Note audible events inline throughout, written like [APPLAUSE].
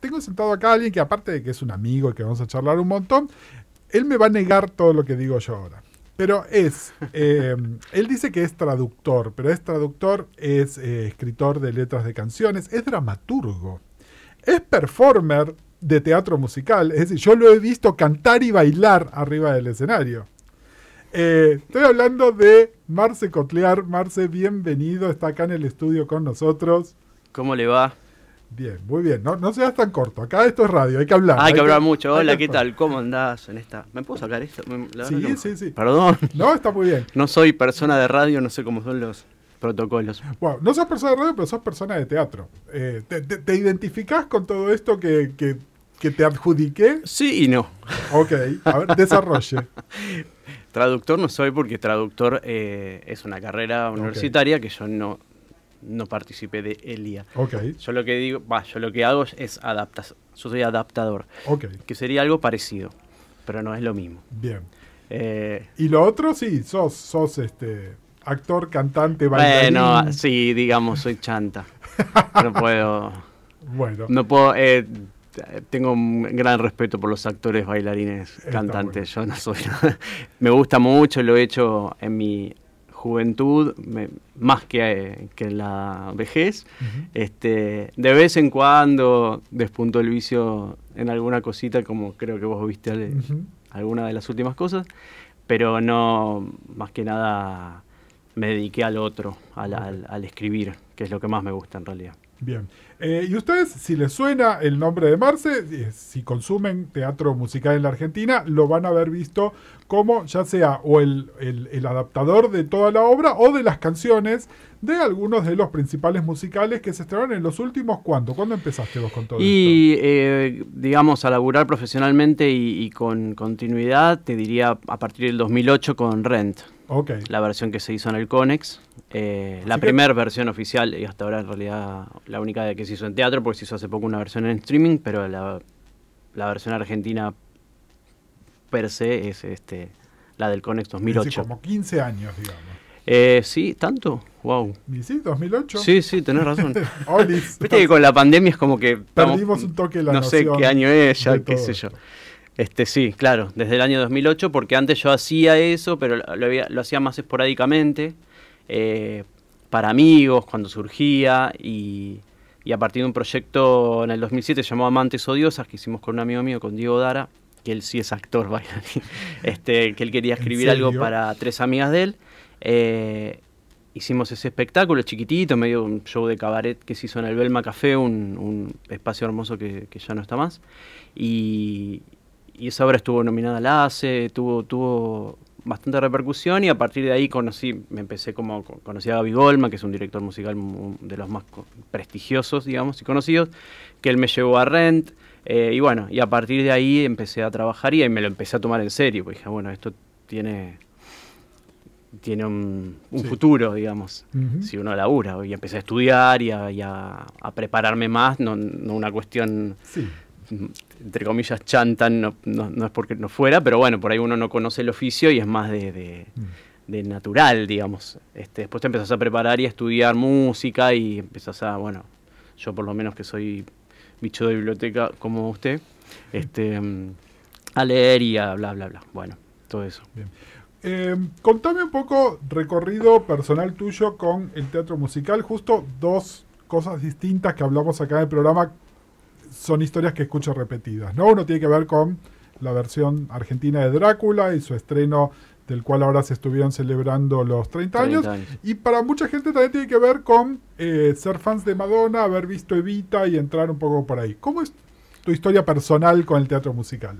tengo, sentado acá a alguien que aparte de que es un amigo y que vamos a charlar un montón, él me va a negar todo lo que digo yo ahora. Pero es, [LAUGHS] eh, él dice que es traductor, pero es traductor, es eh, escritor de letras de canciones, es dramaturgo, es performer de teatro musical, es decir, yo lo he visto cantar y bailar arriba del escenario. Eh, estoy hablando de Marce Cotlear. Marce, bienvenido, está acá en el estudio con nosotros. ¿Cómo le va? Bien, muy bien. No, no seas tan corto. Acá esto es radio, hay que hablar. Hay, que hablar mucho. Hola, ¿qué tal? ¿Cómo andás en esta? ¿Me puedo sacar esto? sí, sí, sí. Perdón. No, está muy bien. No soy persona de radio, no sé cómo son los protocolos. Bueno, no sos persona de radio, pero sos persona de teatro. Eh, te, identificás con todo esto que, te adjudiqué? Sí y no. Ok, a ver, desarrolle. [LAUGHS] Traductor no soy porque traductor eh, es una carrera universitaria que yo no no participé de Elia. Okay. Yo lo que digo, yo lo que hago es adaptas, yo soy adaptador, okay. que sería algo parecido, pero no es lo mismo. Bien. Eh, y lo otro sí, sos, sos este actor, cantante, bailarín. Bueno, sí, digamos, soy chanta. no puedo. [LAUGHS] Bueno. No puedo. Eh, tengo un gran respeto por los actores, bailarines, cantantes. Yo no soy. [LAUGHS] me gusta mucho, lo he hecho en mi juventud, más que, eh, que, la vejez. este, de vez en cuando despunto el vicio en alguna cosita, como creo que vos viste alguna de las últimas cosas, pero no, más que nada me dediqué al otro, al escribir, que es lo que más me gusta en realidad. Bien. Eh, y ustedes, si les suena el nombre de Marce, eh, si consumen teatro musical en la Argentina, lo van a haber visto como ya sea o el, el, adaptador de toda la obra o de las canciones de algunos de los principales musicales que se estrenaron en los últimos ¿Cuándo? ¿Cuándo empezaste vos con todo esto? Y eh, digamos, a laburar profesionalmente y, y con continuidad, te diría a partir del 2008 con Rent. La versión que se hizo en el Conex. Eh, la primera versión oficial, y hasta ahora en realidad la única que se hizo en teatro, porque se hizo hace poco una versión en streaming, pero la, la versión argentina per se es este, la del Conex 2008. Sí, como 15 años, digamos. Eh, sí, tanto. Wow. sí? ¿2008? Sí, sí, tenés razón. [LAUGHS] Viste con la pandemia es como que. Perdimos un toque de la No sé qué año es, ya, qué sé yo. Este, sí, claro, desde el año 2008, porque antes yo hacía eso, pero lo, hacía más esporádicamente, eh, para amigos, cuando surgía, y, a partir de un proyecto en el 2007 llamado Amantes Odiosas, que hicimos con un amigo mío, con Diego Dara, que él sí es actor bailarín, [LAUGHS] este, que él quería escribir algo para tres amigas de él. Eh, hicimos ese espectáculo chiquitito, medio un show de cabaret que se hizo en el Belma Café, un, espacio hermoso que, que ya no está más. Y, y esa obra estuvo nominada al ACE, tuvo, tuvo bastante repercusión y a partir de ahí conocí, me empecé como, conocí a Gaby Goldman, que es un director musical de los más prestigiosos, digamos, y conocidos, que él me llevó a Rent, eh, y bueno, y a partir de ahí empecé a trabajar y ahí me lo empecé a tomar en serio, porque dije, ah, bueno, esto tiene tiene un, futuro, digamos, si uno labura. Y empecé a estudiar y a, prepararme más, no, una cuestión entre comillas, chantan, no, es porque no fuera, pero bueno, por ahí uno no conoce el oficio y es más mm. de, natural, digamos. Este, después te empezás a preparar y a estudiar música y empezás a, bueno, yo por lo menos que soy bicho de biblioteca como usted, este, mm, a leer y a bla, bla, bla. Bueno, todo eso. Eh, contame un poco recorrido personal tuyo con el teatro musical, justo dos cosas distintas que hablamos acá en el programa son historias que escucho repetidas. ¿no? Uno tiene que ver con la versión argentina de Drácula y su estreno del cual ahora se estuvieron celebrando los 30 años. Y para mucha gente también tiene que ver con eh, ser fans de Madonna, haber visto Evita y entrar un poco por ahí. ¿Cómo es tu historia personal con el teatro musical?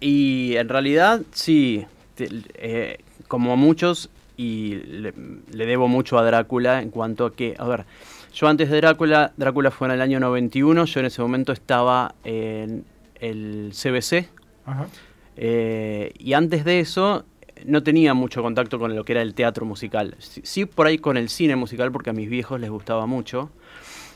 Y en realidad, sí, eh, como muchos, y le, le, debo mucho a Drácula en cuanto a que, a ver, yo antes de Drácula, Drácula fue en el año 91, yo en ese momento estaba en el CBC. Ajá. Eh, y antes de eso no tenía mucho contacto con lo que era el teatro musical. Sí, por ahí con el cine musical, porque a mis viejos les gustaba mucho.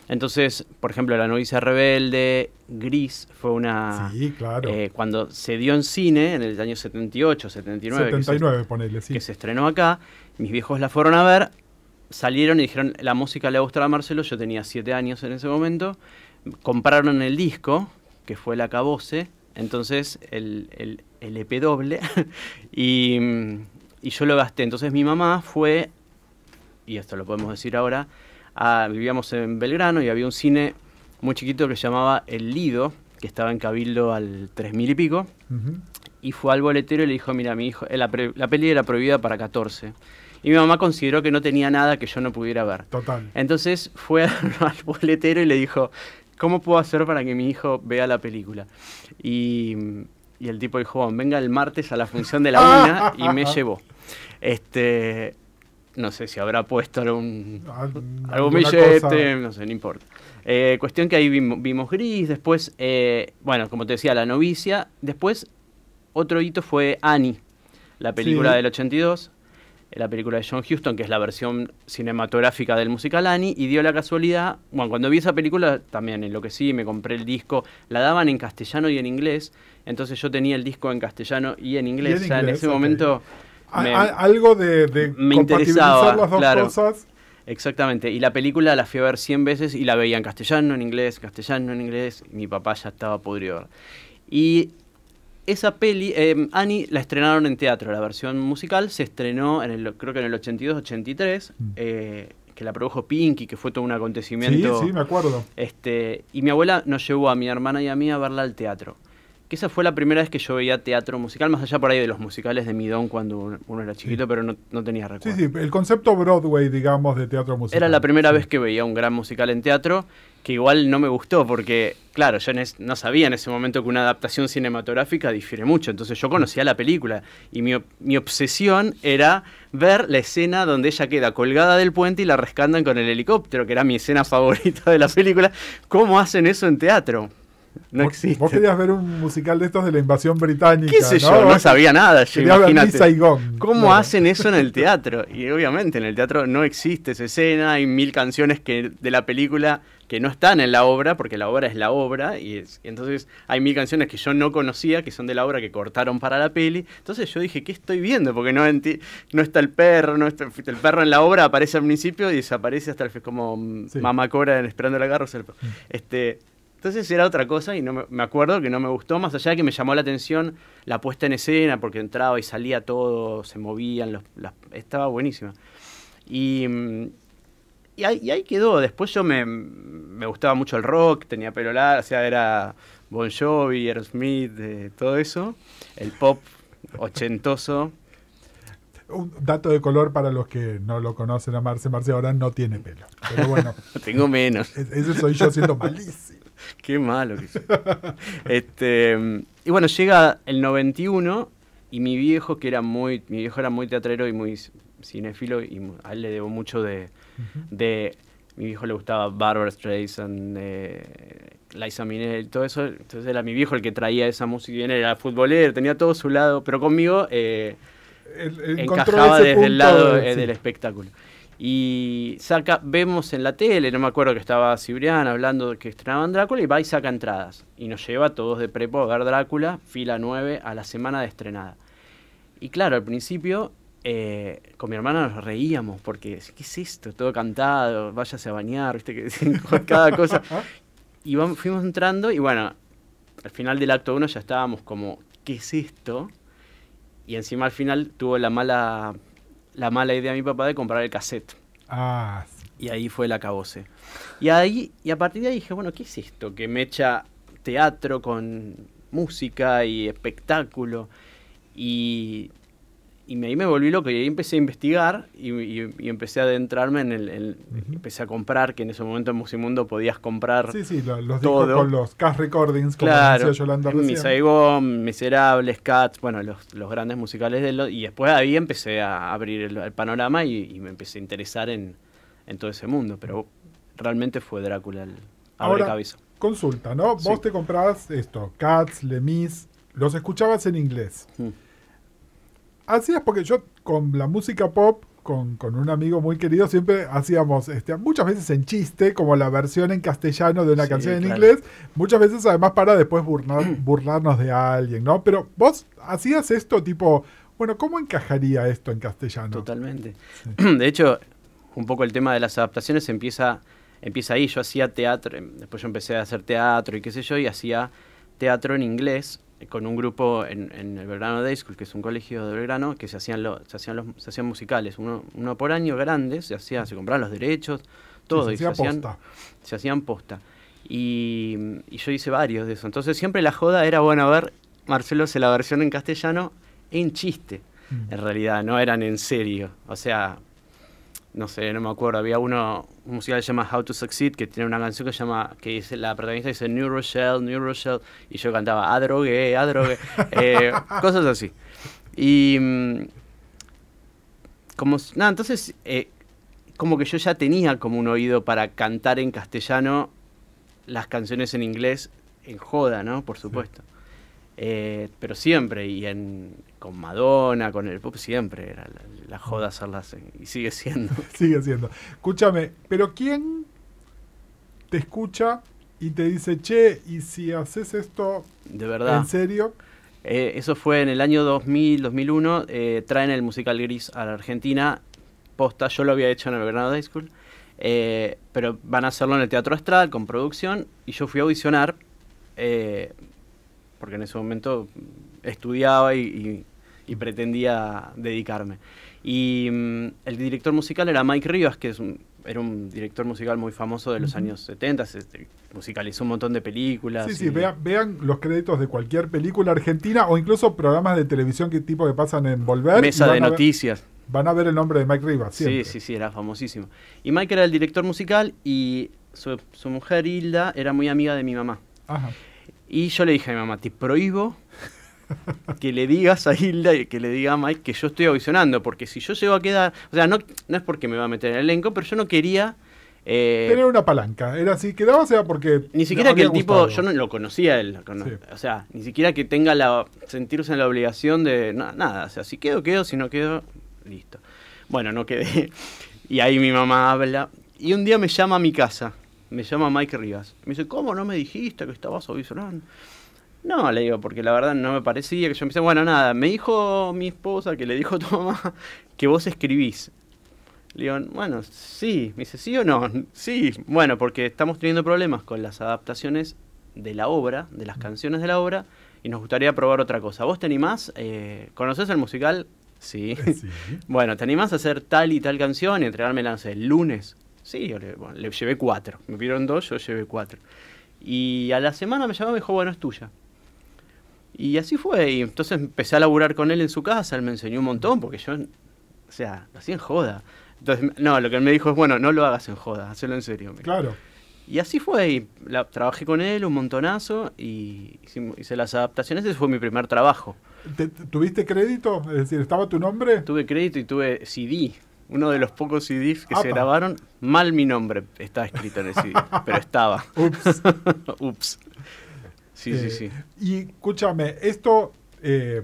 Entonces, por ejemplo, La novicia rebelde, Gris, fue una... Sí, claro. Eh, cuando se dio en cine, en el año 78, 79... 79, que se, sí. Que se estrenó acá, mis viejos la fueron a ver salieron y dijeron, la música le gustaba a Marcelo, yo tenía siete años en ese momento, compraron el disco, que fue la caboce entonces el, el, el EP doble, [LAUGHS] y, yo lo gasté. Entonces mi mamá fue, y esto lo podemos decir ahora, vivíamos en Belgrano y había un cine muy chiquito que se llamaba El Lido, que estaba en Cabildo al 3000 y pico, y fue al boletero y le dijo, mira, mi hijo, eh, la, la peli era prohibida para 14 y mi mamá consideró que no tenía nada que yo no pudiera ver. Total. Entonces fue [LAUGHS] al boletero y le dijo, ¿cómo puedo hacer para que mi hijo vea la película? Y, el tipo dijo, venga el martes a la función de la una y me [LAUGHS] llevó. Este, no sé si habrá puesto algún, ah, algún billete, no sé, no importa. Eh, cuestión que ahí vimos, Gris, después, eh, bueno, como te decía, La novicia, después otro hito fue Annie, la película del 82, eh, la película de John Huston, que es la versión cinematográfica del musical Annie, y dio la casualidad, bueno, cuando vi esa película también en lo que sí me compré el disco, la daban en castellano y en inglés, entonces yo tenía el disco en castellano y en inglés, en o sea, en ese momento... algo de, me interesaba las dos cosas. Exactamente, y la película la fui a ver 100 veces y la veía en castellano, en inglés, castellano, en inglés, mi papá ya estaba podrido. Y esa peli, eh, Annie la estrenaron en teatro, la versión musical se estrenó en el, creo que en el 82-83, mm. eh, que la produjo Pinky, que fue todo un acontecimiento. Sí, sí, me acuerdo. Este, y mi abuela nos llevó a mi hermana y a mí a verla al teatro que esa fue la primera vez que yo veía teatro musical, más allá por ahí de los musicales de Midón cuando uno era chiquito, pero no, tenía recuerdo. Sí, sí, el concepto Broadway, digamos, de teatro musical. Era la primera vez que veía un gran musical en teatro, que igual no me gustó, porque, claro, yo no sabía en ese momento que una adaptación cinematográfica difiere mucho, entonces yo conocía la película y mi, obsesión era ver la escena donde ella queda colgada del puente y la rescandan con el helicóptero, que era mi escena [LAUGHS] favorita de la película. ¿Cómo hacen eso en teatro? [LAUGHS] No existe. Vos querías ver un musical de estos de la invasión británica. ¿Qué sé ¿no? yo? No sabía nada. imagínate. ¿Cómo hacen eso en el teatro? Y obviamente en el teatro no existe esa escena, hay mil canciones que, de la película que no están en la obra, porque la obra es la obra, y, entonces hay mil canciones que yo no conocía, que son de la obra que cortaron para la peli. Entonces yo dije, ¿qué estoy viendo? Porque no, no está el perro, no está, el perro en la obra aparece al principio y desaparece hasta el como mamacora esperando la agarro mm. Este, entonces era otra cosa y no me, acuerdo que no me gustó, más allá de que me llamó la atención la puesta en escena, porque entraba y salía todo, se movían, los, estaba buenísima. Mm, y, ahí, quedó, después yo me, gustaba mucho el rock, tenía pelo largo, o sea, era Bon Jovi, Aerosmith, eh, todo eso, el pop ochentoso. Un dato de color para los que no lo conocen a Marce. Marce ahora no tiene pelo. [LAUGHS] Tengo menos. E-, ese soy yo siendo [LAUGHS] malísimo. [LAUGHS] Qué malo que soy. este, y bueno, llega el 91 y mi viejo, que era muy, mi viejo era muy teatrero y muy cinéfilo, y a él le debo mucho de, mi viejo le gustaba Barbara Streisand, eh, Liza Minnelli, todo eso. Entonces era mi viejo el que traía esa música. Y era futbolero, tenía todo su lado, pero conmigo eh, encajaba desde el lado eh, del espectáculo y saca, vemos en la tele, no me acuerdo que estaba Sibrián hablando de que estrenaban Drácula y va y saca entradas y nos lleva a todos de prepo a ver Drácula, fila 9, a la semana de estrenada. Y claro, al principio eh, con mi hermana nos reíamos porque, ¿qué es esto? Todo cantado, váyase a bañar, viste que [LAUGHS] cada cosa. Y vamos, fuimos entrando y bueno, al final del acto 1 ya estábamos como, ¿qué es esto? Y encima al final tuvo la mala la mala idea de mi papá de comprar el cassette. Ah. Y ahí fue el acabose. Y, ahí, y a partir de ahí dije, bueno, ¿qué es esto? Que me echa teatro con música y espectáculo. Y y ahí me volví loco y ahí empecé a investigar y, empecé a adentrarme en el, empecé a comprar que en ese momento en Musimundo podías comprar sí sí los con los cast recordings como claro, decía Yolanda recién. Miserables, Cats, bueno los, grandes musicales de los, y después ahí empecé a abrir el, panorama y, me empecé a interesar en, todo ese mundo pero realmente fue Drácula el abre cabeza consulta no vos te comprabas esto Cats, Lemis los escuchabas en inglés mm. Hacías, porque yo con la música pop, con, un amigo muy querido, siempre hacíamos, este, muchas veces en chiste, como la versión en castellano de una canción en inglés, muchas veces además para después [CLEARS THROAT] burlarnos de alguien, ¿no? Pero vos hacías esto tipo, bueno, ¿cómo encajaría esto en castellano? Totalmente. [CLEARS THROAT] De hecho, un poco el tema de las adaptaciones empieza, empieza ahí. Yo hacía teatro, em, después yo empecé a hacer teatro y qué sé yo, y hacía teatro en inglés eh, con un grupo en, el Belgrano Day School, que es un colegio de Belgrano, que se hacían, se hacían, los, se hacían musicales, uno, uno por año grandes, se, hacía, se compraban los derechos, todo, se, hacían, posta. se hacían posta. Y, yo hice varios de eso. Entonces siempre la joda era, bueno, ver, Marcelo se la versión en castellano en chiste, mm. en realidad, no eran en serio. O sea, no sé, no me acuerdo, había uno, un musical se llama How to Succeed, que tiene una canción que llama, que dice, la protagonista dice New Rochelle, New Rochelle, y yo cantaba Adrogué, ah, Adrogué, ah, [LAUGHS] eh, cosas así. Y mm, como, nada, entonces, eh, como que yo ya tenía como un oído para cantar en castellano las canciones en inglés, en joda, ¿no? Por supuesto. Eh, pero siempre, y con Madonna, con el pop, siempre era la, joda hacerlas, y sigue siendo. [LAUGHS] sigue siendo. Escúchame, pero ¿quién te escucha y te dice, che, y si haces esto de verdad en serio? Eh, eso fue en el año 2000, 2001, eh, traen el musical Gris a la Argentina, posta, yo lo había hecho en el Granada High School, pero van a hacerlo en el Teatro Astral con producción, y yo fui a audicionar porque en ese momento estudiaba y, pretendía dedicarme. Y mm, el director musical era Mike Rivas, que es un, era un director musical muy famoso de los años 70, musicalizó un montón de películas. Sí, sí, vean, los créditos de cualquier película argentina o incluso programas de televisión que tipo que pasan en Volver. Mesa de noticias. van a ver el nombre de Mike Rivas. Siempre. Sí, sí, sí, era famosísimo. Y Mike era el director musical y su, su mujer Hilda era muy amiga de mi mamá. Ajá. Y yo le dije a mi mamá, te prohíbo que le digas a Hilda y que le diga a Mike que yo estoy audicionando, porque si yo llego a quedar, o sea, no, no es porque me va a meter en el elenco, pero yo no quería... Eh, Tener una palanca, era si quedaba sea porque... Ni siquiera que el tipo, yo no lo conocía él, o sea, ni siquiera que tenga la sentirse en la obligación de nada, o sea, si quedo, quedo, si no quedo, listo. Bueno, no quedé. [LAUGHS] Y ahí mi mamá habla, y un día me llama a mi casa me llama Mike Rivas. Me dice, ¿cómo no me dijiste que estabas audicionando? No, le digo, porque la verdad no me parecía que yo dice bueno, nada, me dijo mi esposa que le dijo tu mamá [LAUGHS] que vos escribís. Le digo, bueno, sí, me dice, ¿sí o no? [LAUGHS] Sí, bueno, porque estamos teniendo problemas con las adaptaciones de la obra, de las canciones de la obra, y nos gustaría probar otra cosa. ¿Vos te animás? Eh, ¿Conoces el musical? Sí. [LAUGHS] bueno, ¿te animás a hacer tal y tal canción y entregarme el lunes? Sí, yo le, bueno, le llevé cuatro. Me pidieron dos, yo llevé cuatro. Y a la semana me llamó y me dijo, bueno, es tuya. Y así fue. Y entonces empecé a laburar con él en su casa. Él me enseñó un montón porque yo, o sea, lo hacía en joda. Entonces, no, lo que él me dijo es, bueno, no lo hagas en joda, hazlo en serio. Claro. Y así fue. trabajé con él un montonazo y hice, hice las adaptaciones. Ese fue mi primer trabajo. ¿Tuviste crédito? Es decir, ¿estaba tu nombre? Tuve crédito y tuve CD uno de los pocos CDs que se grabaron, mal mi nombre estaba escrito en el CD, [LAUGHS] pero estaba. Ups. [LAUGHS] Ups. Sí, sí, eh, sí. Y escúchame, esto eh,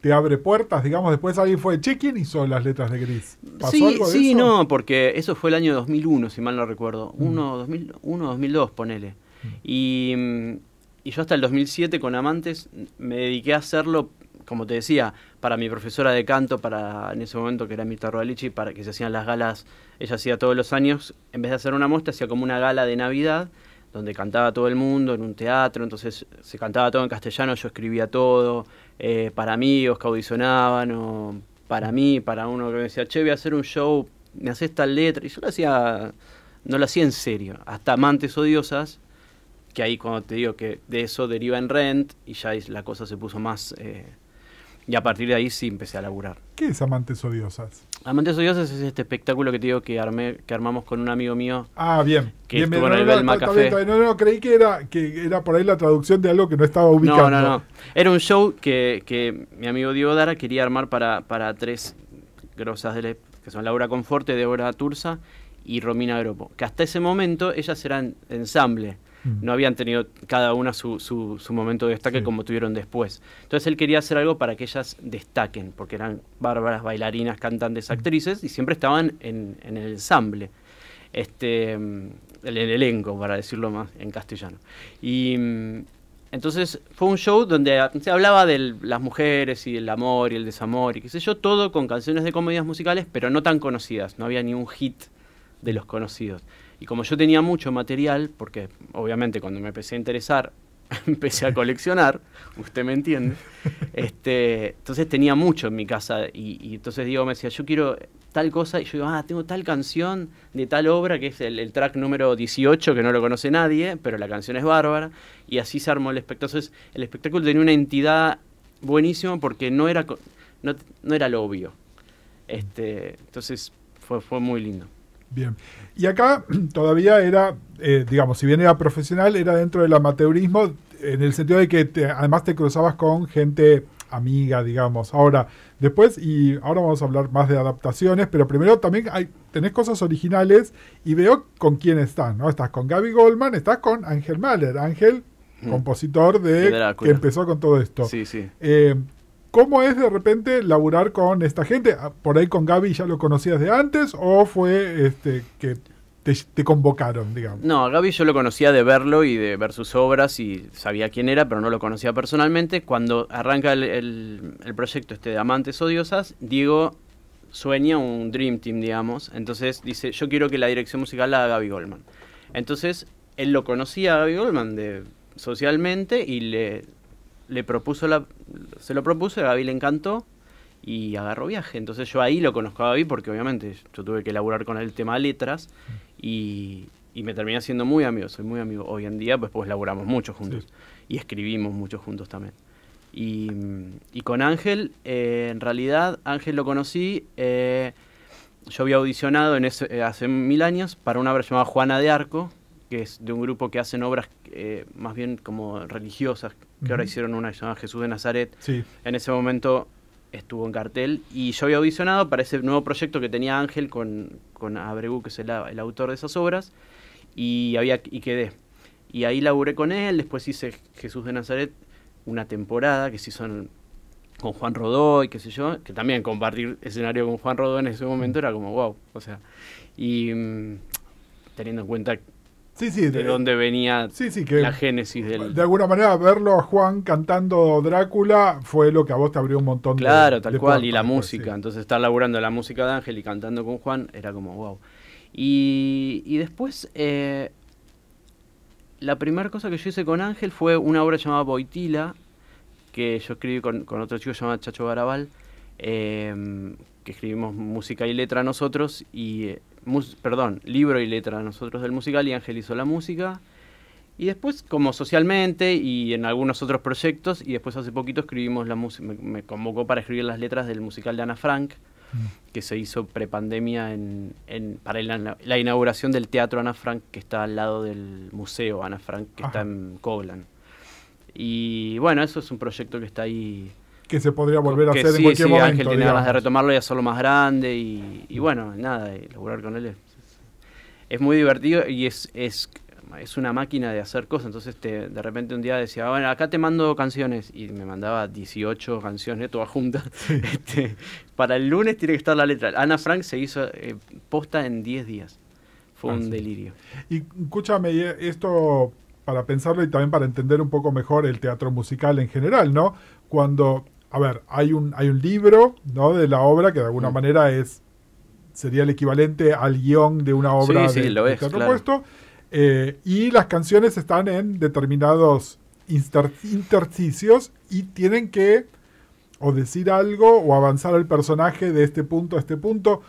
te abre puertas, digamos, después alguien fue, chicken y son las letras de Gris? ¿Pasó sí, algo de sí, no, porque eso fue el año 2001, si mal no recuerdo. Mm. Uno, 2001, 2002, ponele. Mm. Y, y yo hasta el 2007 con Amantes me dediqué a hacerlo como te decía, para mi profesora de canto, para en ese momento que era Mirta Rodalici, para que se hacían las galas, ella hacía todos los años, en vez de hacer una muestra, hacía como una gala de Navidad, donde cantaba todo el mundo en un teatro, entonces se cantaba todo en castellano, yo escribía todo, eh, para amigos que audicionaban, o para mí, para uno que me decía, che, voy a hacer un show, me haces tal letra, y yo lo hacía, no lo hacía en serio, hasta Amantes Odiosas, que ahí cuando te digo que de eso deriva en Rent, y ya la cosa se puso más... Eh, y a partir de ahí sí empecé a laburar. ¿Qué es Amantes Odiosas? Amantes Odiosas es este espectáculo que te digo que armé, que armamos con un amigo mío. Ah, bien. Que bien, estuvo no, en no, no, no, no, creí que era, que era por ahí la traducción de algo que no estaba ubicado. No, no, no. Era un show que, mi amigo Diego Dara quería armar para, para tres grosas la que son Laura Conforte, Débora Tursa y Romina Gropo. Que hasta ese momento ellas eran ensamble. Mm. no habían tenido cada una su, momento de destaque como tuvieron después. Entonces él quería hacer algo para que ellas destaquen, porque eran bárbaras bailarinas, cantantes, mm. actrices, y siempre estaban en, el ensamble. Este, el, elenco, para decirlo más en castellano. Y mm, entonces fue un show donde se hablaba de las mujeres y el amor y el desamor y qué sé yo, todo con canciones de comedias musicales, pero no tan conocidas, no había ni un hit de los conocidos. Y como yo tenía mucho material, porque obviamente cuando me empecé a interesar, [LAUGHS] empecé a coleccionar, usted me entiende, [LAUGHS] este, entonces tenía mucho en mi casa y, entonces Diego me decía, yo quiero tal cosa y yo digo, ah, tengo tal canción de tal obra que es el, track número 18 que no lo conoce nadie, pero la canción es bárbara y así se armó el espectáculo. Entonces el espectáculo tenía una entidad buenísima porque no era, no era lo obvio. Este, entonces fue, fue muy lindo. Bien. Y acá [CLEARS THROAT] todavía era, eh, digamos, si bien era profesional, era dentro del amateurismo, en el sentido de que además te cruzabas con gente amiga, digamos. Ahora, después, y ahora vamos a hablar más de adaptaciones, pero primero también hay, tenés cosas originales y veo con quién estás, ¿no? Estás con Gaby Goldman, estás con Ángel Mahler. Ángel, mm. compositor de, que empezó con todo esto. Sí, sí. Eh, ¿Cómo es de repente laburar con esta gente? Ah, ¿Por ahí con Gaby ya lo conocías de antes o fue este, que te, convocaron, digamos? No, a Gaby yo lo conocía de verlo y de ver sus obras y sabía quién era, pero no lo conocía personalmente. Cuando arranca el, proyecto este de Amantes Odiosas, Diego sueña un Dream Team, digamos. Entonces dice, yo quiero que la dirección musical la haga Gaby Goldman. Entonces él lo conocía a Gaby Goldman de, socialmente y le le propuso la, se lo propuso, a Gaby le encantó y agarró viaje. Entonces yo ahí lo conozco a Gaby porque obviamente yo tuve que elaborar con el tema letras y, me terminé siendo muy amigo, soy muy amigo. Hoy en día pues, pues elaboramos mucho juntos y escribimos mucho juntos también. Y, con Ángel, eh, en realidad Ángel lo conocí, eh, yo había audicionado eh, hace mil años para una obra llamada Juana de Arco, que es de un grupo que hacen obras más bien como religiosas, que ahora hicieron una llamada Jesús de Nazaret. Sí. En ese momento estuvo en cartel y yo había audicionado para ese nuevo proyecto que tenía Ángel con, con Abregu, que es el, autor de esas obras, y, había, y quedé. Y ahí laburé con él, después hice Jesús de Nazaret una temporada que se hizo con Juan Rodó y qué sé yo, que también compartir escenario con Juan Rodó en ese momento era como wow, o sea, y mm, teniendo en cuenta de, dónde venía la génesis del. De alguna manera, verlo a Juan cantando Drácula fue lo que a vos te abrió un montón claro, de. Claro, tal cual, y la pues, música. Entonces, estar laburando la música de Ángel y cantando con Juan era como wow. Y, y después, eh, la primera cosa que yo hice con Ángel fue una obra llamada Boitila, que yo escribí con, otro chico llamado Chacho Garabal, eh, que escribimos música y letra nosotros, y eh, perdón, libro y letra nosotros del musical y Ángel hizo la música. Y después, como socialmente y en algunos otros proyectos, y después hace poquito escribimos la música, me, convocó para escribir las letras del musical de Ana Frank, mm. que se hizo prepandemia en, en, para la, inauguración del Teatro Ana Frank, que está al lado del Museo Ana Frank, que está en Coblan. Y bueno, eso es un proyecto que está ahí que se podría volver a hacer en cualquier sí, sí, Ángel tiene ganas de retomarlo y hacerlo más grande y, bueno, nada, y laburar con él es, muy divertido y es, es, una máquina de hacer cosas. Entonces de repente un día decía, ah, bueno, acá te mando canciones y me mandaba 18 canciones todas juntas. [LAUGHS] [LAUGHS] Este, para el lunes tiene que estar la letra. Ana Frank se hizo eh, posta en 10 días. Fue ah, un delirio. Y escúchame, esto para pensarlo y también para entender un poco mejor el teatro musical en general, ¿no? Cuando a ver, hay un, hay un libro ¿no? de la obra que de alguna mm. manera es sería el equivalente al guión de una obra sí, de, sí, eh, y las canciones están en determinados intersticios y tienen que o decir algo o avanzar al personaje de este punto a este punto.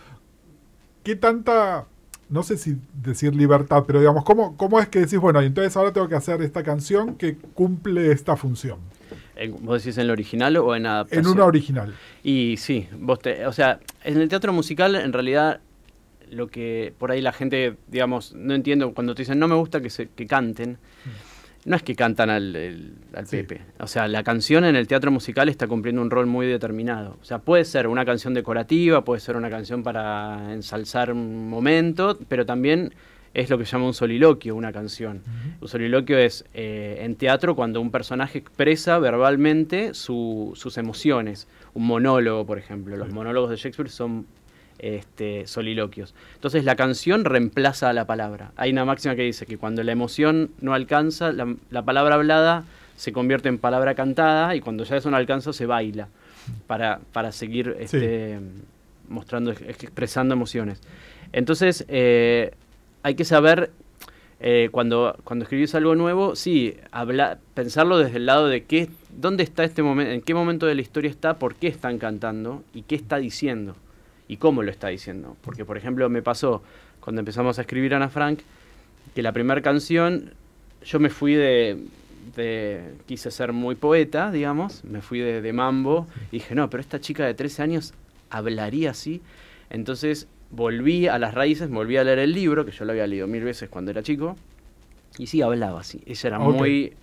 ¿Qué tanta, no sé si decir libertad, pero digamos, ¿cómo, cómo es que decís, bueno, entonces ahora tengo que hacer esta canción que cumple esta función? Eh, ¿Vos decís en lo original o en adaptación? En una original. Y sí, vos te, o sea, en el teatro musical en realidad lo que por ahí la gente, digamos, no entiendo, cuando te dicen no me gusta que, se, que canten, no es que cantan al, Pepe. O sea, la canción en el teatro musical está cumpliendo un rol muy determinado. O sea, puede ser una canción decorativa, puede ser una canción para ensalzar un momento, pero también es lo que se llama un soliloquio, una canción. Un soliloquio es eh, en teatro cuando un personaje expresa verbalmente sus emociones. Un monólogo, por ejemplo. Los monólogos de Shakespeare son este, soliloquios. Entonces la canción reemplaza a la palabra. Hay una máxima que dice que cuando la emoción no alcanza, la, palabra hablada se convierte en palabra cantada y cuando ya eso no alcanza se baila para, para seguir este, mostrando, expresando emociones. Entonces, eh, hay que saber, eh, cuando, cuando escribís algo nuevo, sí, habla, pensarlo desde el lado de qué, dónde está este momento, en qué momento de la historia está, por qué están cantando y qué está diciendo y cómo lo está diciendo. Porque, por ejemplo, me pasó cuando empezamos a escribir Ana Frank, que la primera canción, yo me fui de, quise ser muy poeta, digamos, me fui de, de mambo, y dije, no, pero esta chica de 13 años hablaría así. Entonces volví a las raíces, me volví a leer el libro, que yo lo había leído mil veces cuando era chico, y sí hablaba así. Ella era muy,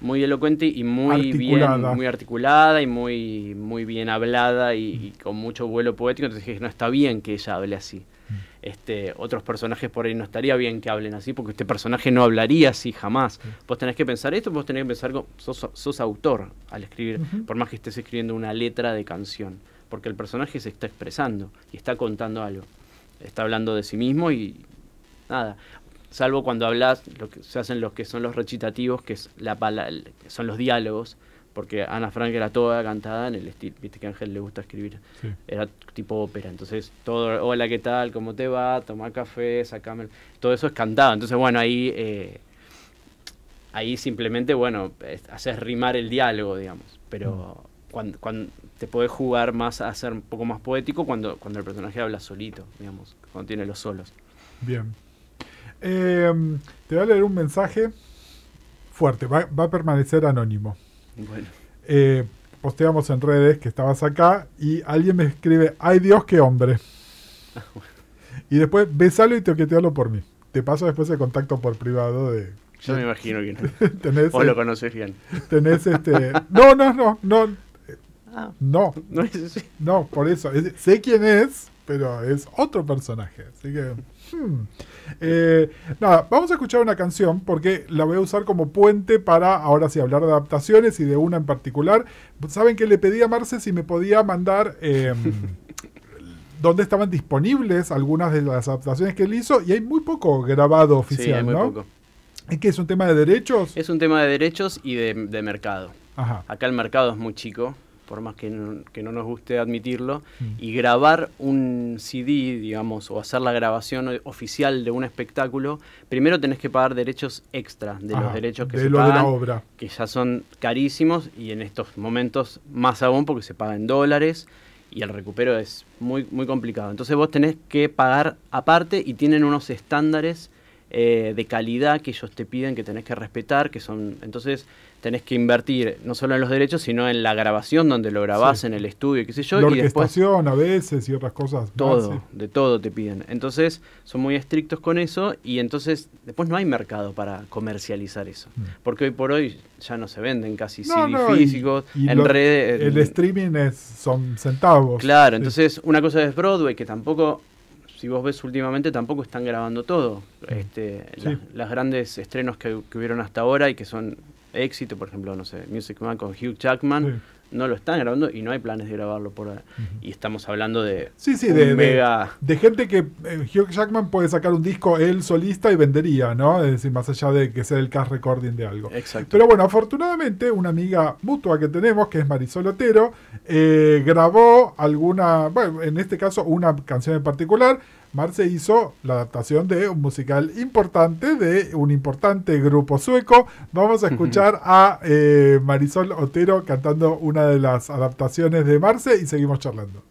muy elocuente y muy bien, muy articulada y muy, muy bien hablada y, con mucho vuelo poético, entonces dije, no está bien que ella hable así. Mm. Este, otros personajes por ahí no estaría bien que hablen así, porque este personaje no hablaría así jamás. Mm. Vos tenés que pensar esto, vos tenés que pensar, sos, sos autor al escribir, por más que estés escribiendo una letra de canción porque el personaje se está expresando y está contando algo. Está hablando de sí mismo y nada. Salvo cuando hablas, lo que se hacen los que son los recitativos, que es la son los diálogos, porque Ana Frank era toda cantada en el estilo, viste que Ángel le gusta escribir, era tipo ópera, entonces todo, hola, ¿qué tal? ¿Cómo te va? tomar café, sacame, todo eso es cantado, entonces bueno, ahí, eh, ahí simplemente, bueno, haces rimar el diálogo, digamos, pero... Mm cuando, te podés jugar más a ser un poco más poético cuando, cuando el personaje habla solito, digamos, cuando tiene los solos. Bien. Em, te voy a leer un mensaje fuerte, va, va a permanecer anónimo. Bueno. Eh, posteamos en redes que estabas acá y alguien me escribe, ay Dios, qué hombre. Ah, y después, besalo y toquetealo por mí. Te paso después el contacto por privado de... Yo me imagino que no. [LAUGHS] Tenés, lo conoces bien. Tenés este... no, no, no, no. Ah. No. [LAUGHS] No, por eso. sé quién es, pero es otro personaje. Así que. Hmm. Eh, nada, vamos a escuchar una canción porque la voy a usar como puente para ahora sí hablar de adaptaciones y de una en particular. Saben que le pedí a Marce si me podía mandar eh, [LAUGHS] dónde estaban disponibles algunas de las adaptaciones que él hizo y hay muy poco grabado oficial, ¿Es que es un tema de derechos? Es un tema de derechos y de, mercado. Acá el mercado es muy chico por más que no, nos guste admitirlo, mm. y grabar un CD, digamos, o hacer la grabación oficial de un espectáculo, primero tenés que pagar derechos extra de los derechos que se pagan, de la obra. que ya son carísimos y en estos momentos más aún porque se paga en dólares y el recupero es muy, muy complicado. Entonces vos tenés que pagar aparte y tienen unos estándares eh, de calidad que ellos te piden que tenés que respetar, que son... Entonces tenés que invertir no solo en los derechos, sino en la grabación donde lo grabás, en el estudio, qué sé yo. La orquestación a veces y otras cosas. Todo, de todo te piden. Entonces son muy estrictos con eso y entonces después no hay mercado para comercializar eso. Mm. Porque hoy por hoy ya no se venden casi no, físicos, en redes... El streaming es, son centavos. Claro, entonces una cosa es Broadway que tampoco si vos ves últimamente, tampoco están grabando todo. Mm. Este, las grandes estrenos que, que, hubieron hasta ahora y que son éxito, por ejemplo, no sé, Music Man con Hugh Jackman, no lo están grabando y no hay planes de grabarlo por ahí. Y estamos hablando de. Sí, sí, de, de, gente que eh, Hugh Jackman puede sacar un disco él solista y vendería, ¿no? Es decir, más allá de que sea el cast recording de algo. Exacto. Pero bueno, afortunadamente, una amiga mutua que tenemos, que es Marisol Otero, eh, grabó alguna, bueno, en este caso, una canción en particular Marce hizo la adaptación de un musical importante de un importante grupo sueco. Vamos a escuchar a eh, Marisol Otero cantando una de las adaptaciones de Marce y seguimos charlando.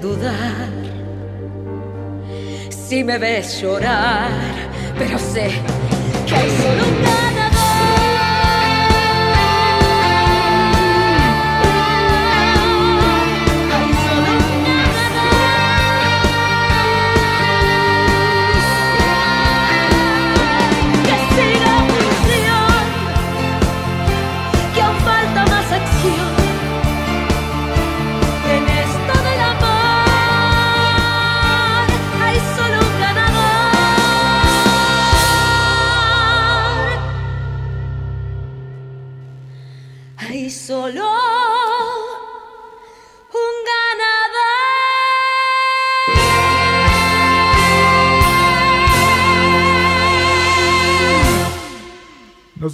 dudar, si me ves llorar, pero sé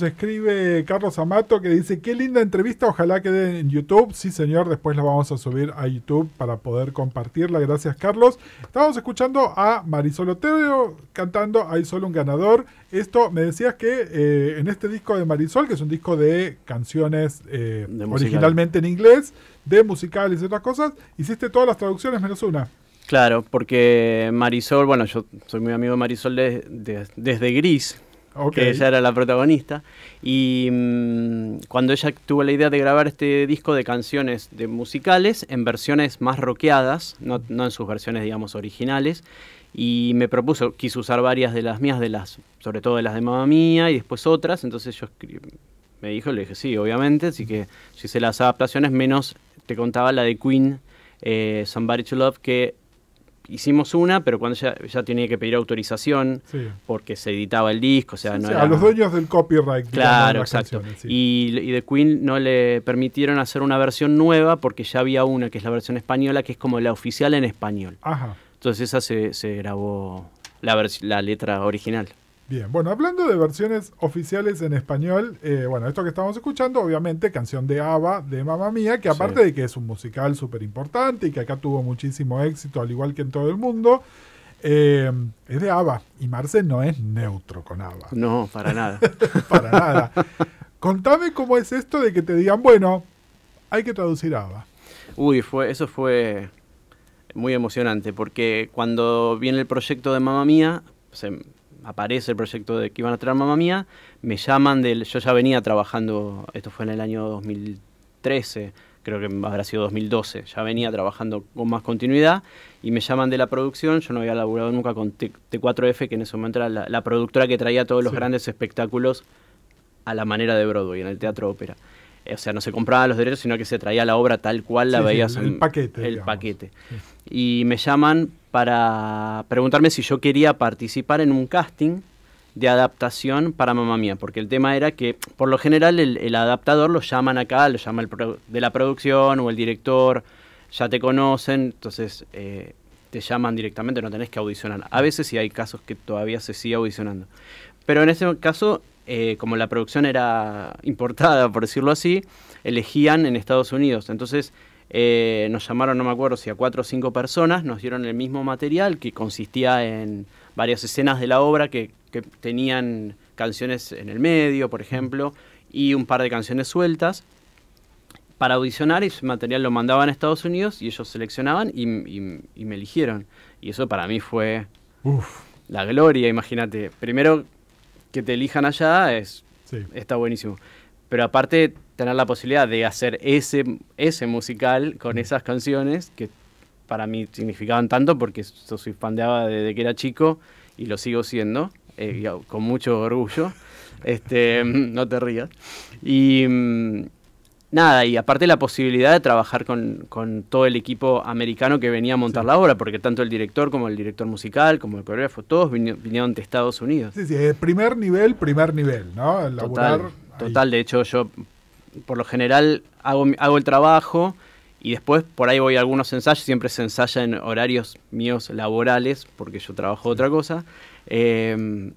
escribe Carlos Amato que dice, qué linda entrevista, ojalá quede en YouTube. Sí, señor, después la vamos a subir a YouTube para poder compartirla. Gracias, Carlos. estamos escuchando a Marisol Otero cantando Hay solo un ganador. Esto me decías que eh, en este disco de Marisol, que es un disco de canciones eh, originalmente en inglés, de musicales y otras cosas, hiciste todas las traducciones menos una. Claro, porque Marisol, bueno, yo soy muy amigo de Marisol desde Gris, que ella era la protagonista. Y mm, cuando ella tuvo la idea de grabar este disco de canciones de musicales en versiones más rockeadas, no, en sus versiones, digamos, originales, y me propuso, quiso usar varias de las mías, de las, sobre todo de las de mamá mía y después otras, entonces yo me dijo, le dije, sí, obviamente, así que si hice las adaptaciones, menos te contaba la de Queen, eh, Somebody to Love, que hicimos una, pero cuando ya, tenía que pedir autorización porque se editaba el disco, o sea, A los dueños del copyright. Claro, exacto. Y, y, The Queen no le permitieron hacer una versión nueva porque ya había una, que es la versión española, que es como la oficial en español. Entonces esa se, se grabó la, la letra original. Bien, bueno, hablando de versiones oficiales en español, eh, bueno, esto que estamos escuchando, obviamente, canción de ABBA, de Mamma Mía, que aparte de que es un musical súper importante y que acá tuvo muchísimo éxito, al igual que en todo el mundo, eh, es de ABBA y Marce no es neutro con ABBA. No, para nada. [LAUGHS] para nada. Contame cómo es esto de que te digan, bueno, hay que traducir ABBA. Uy, fue, eso fue muy emocionante, porque cuando viene el proyecto de Mamma Mía, se aparece el proyecto de que iban a traer Mamá Mía, me llaman del. Yo ya venía trabajando, esto fue en el año 2013, creo que habrá sido 2012, ya venía trabajando con más continuidad y me llaman de la producción. Yo no había laburado nunca con T 4 f que en ese momento era la, productora que traía todos los grandes espectáculos a la manera de Broadway, en el teatro ópera. Eh, o sea, no se compraba los derechos, sino que se traía la obra tal cual la veías. el, paquete. El paquete. Y me llaman para preguntarme si yo quería participar en un casting de adaptación para Mamá Mía, porque el tema era que por lo general el, adaptador lo llaman acá, lo llama el de la producción o el director, ya te conocen, entonces eh, te llaman directamente, no tenés que audicionar. A veces sí hay casos que todavía se sigue audicionando. Pero en ese caso, eh, como la producción era importada, por decirlo así, elegían en Estados Unidos. Entonces eh, nos llamaron, no me acuerdo si a cuatro o cinco personas, nos dieron el mismo material que consistía en varias escenas de la obra que, tenían canciones en el medio, por ejemplo, y un par de canciones sueltas para audicionar ese material lo mandaban a Estados Unidos y ellos seleccionaban y, me eligieron. Y eso para mí fue la gloria, imagínate. Primero que te elijan allá es, está buenísimo. Pero aparte tener la posibilidad de hacer ese, ese musical con esas canciones que para mí significaban tanto porque eso soy fan desde que era chico y lo sigo siendo, eh, con mucho orgullo. [LAUGHS] Este, no te rías. Y mm, nada, y aparte la posibilidad de trabajar con, con, todo el equipo americano que venía a montar la obra, porque tanto el director como el director musical, como el coreógrafo, todos vinieron de Estados Unidos. Sí, sí, eh, primer nivel, primer nivel, ¿no? total, total, de hecho yo por lo general hago, el trabajo y después por ahí voy a algunos ensayos, siempre se ensaya en horarios míos laborales, porque yo trabajo otra cosa. Em,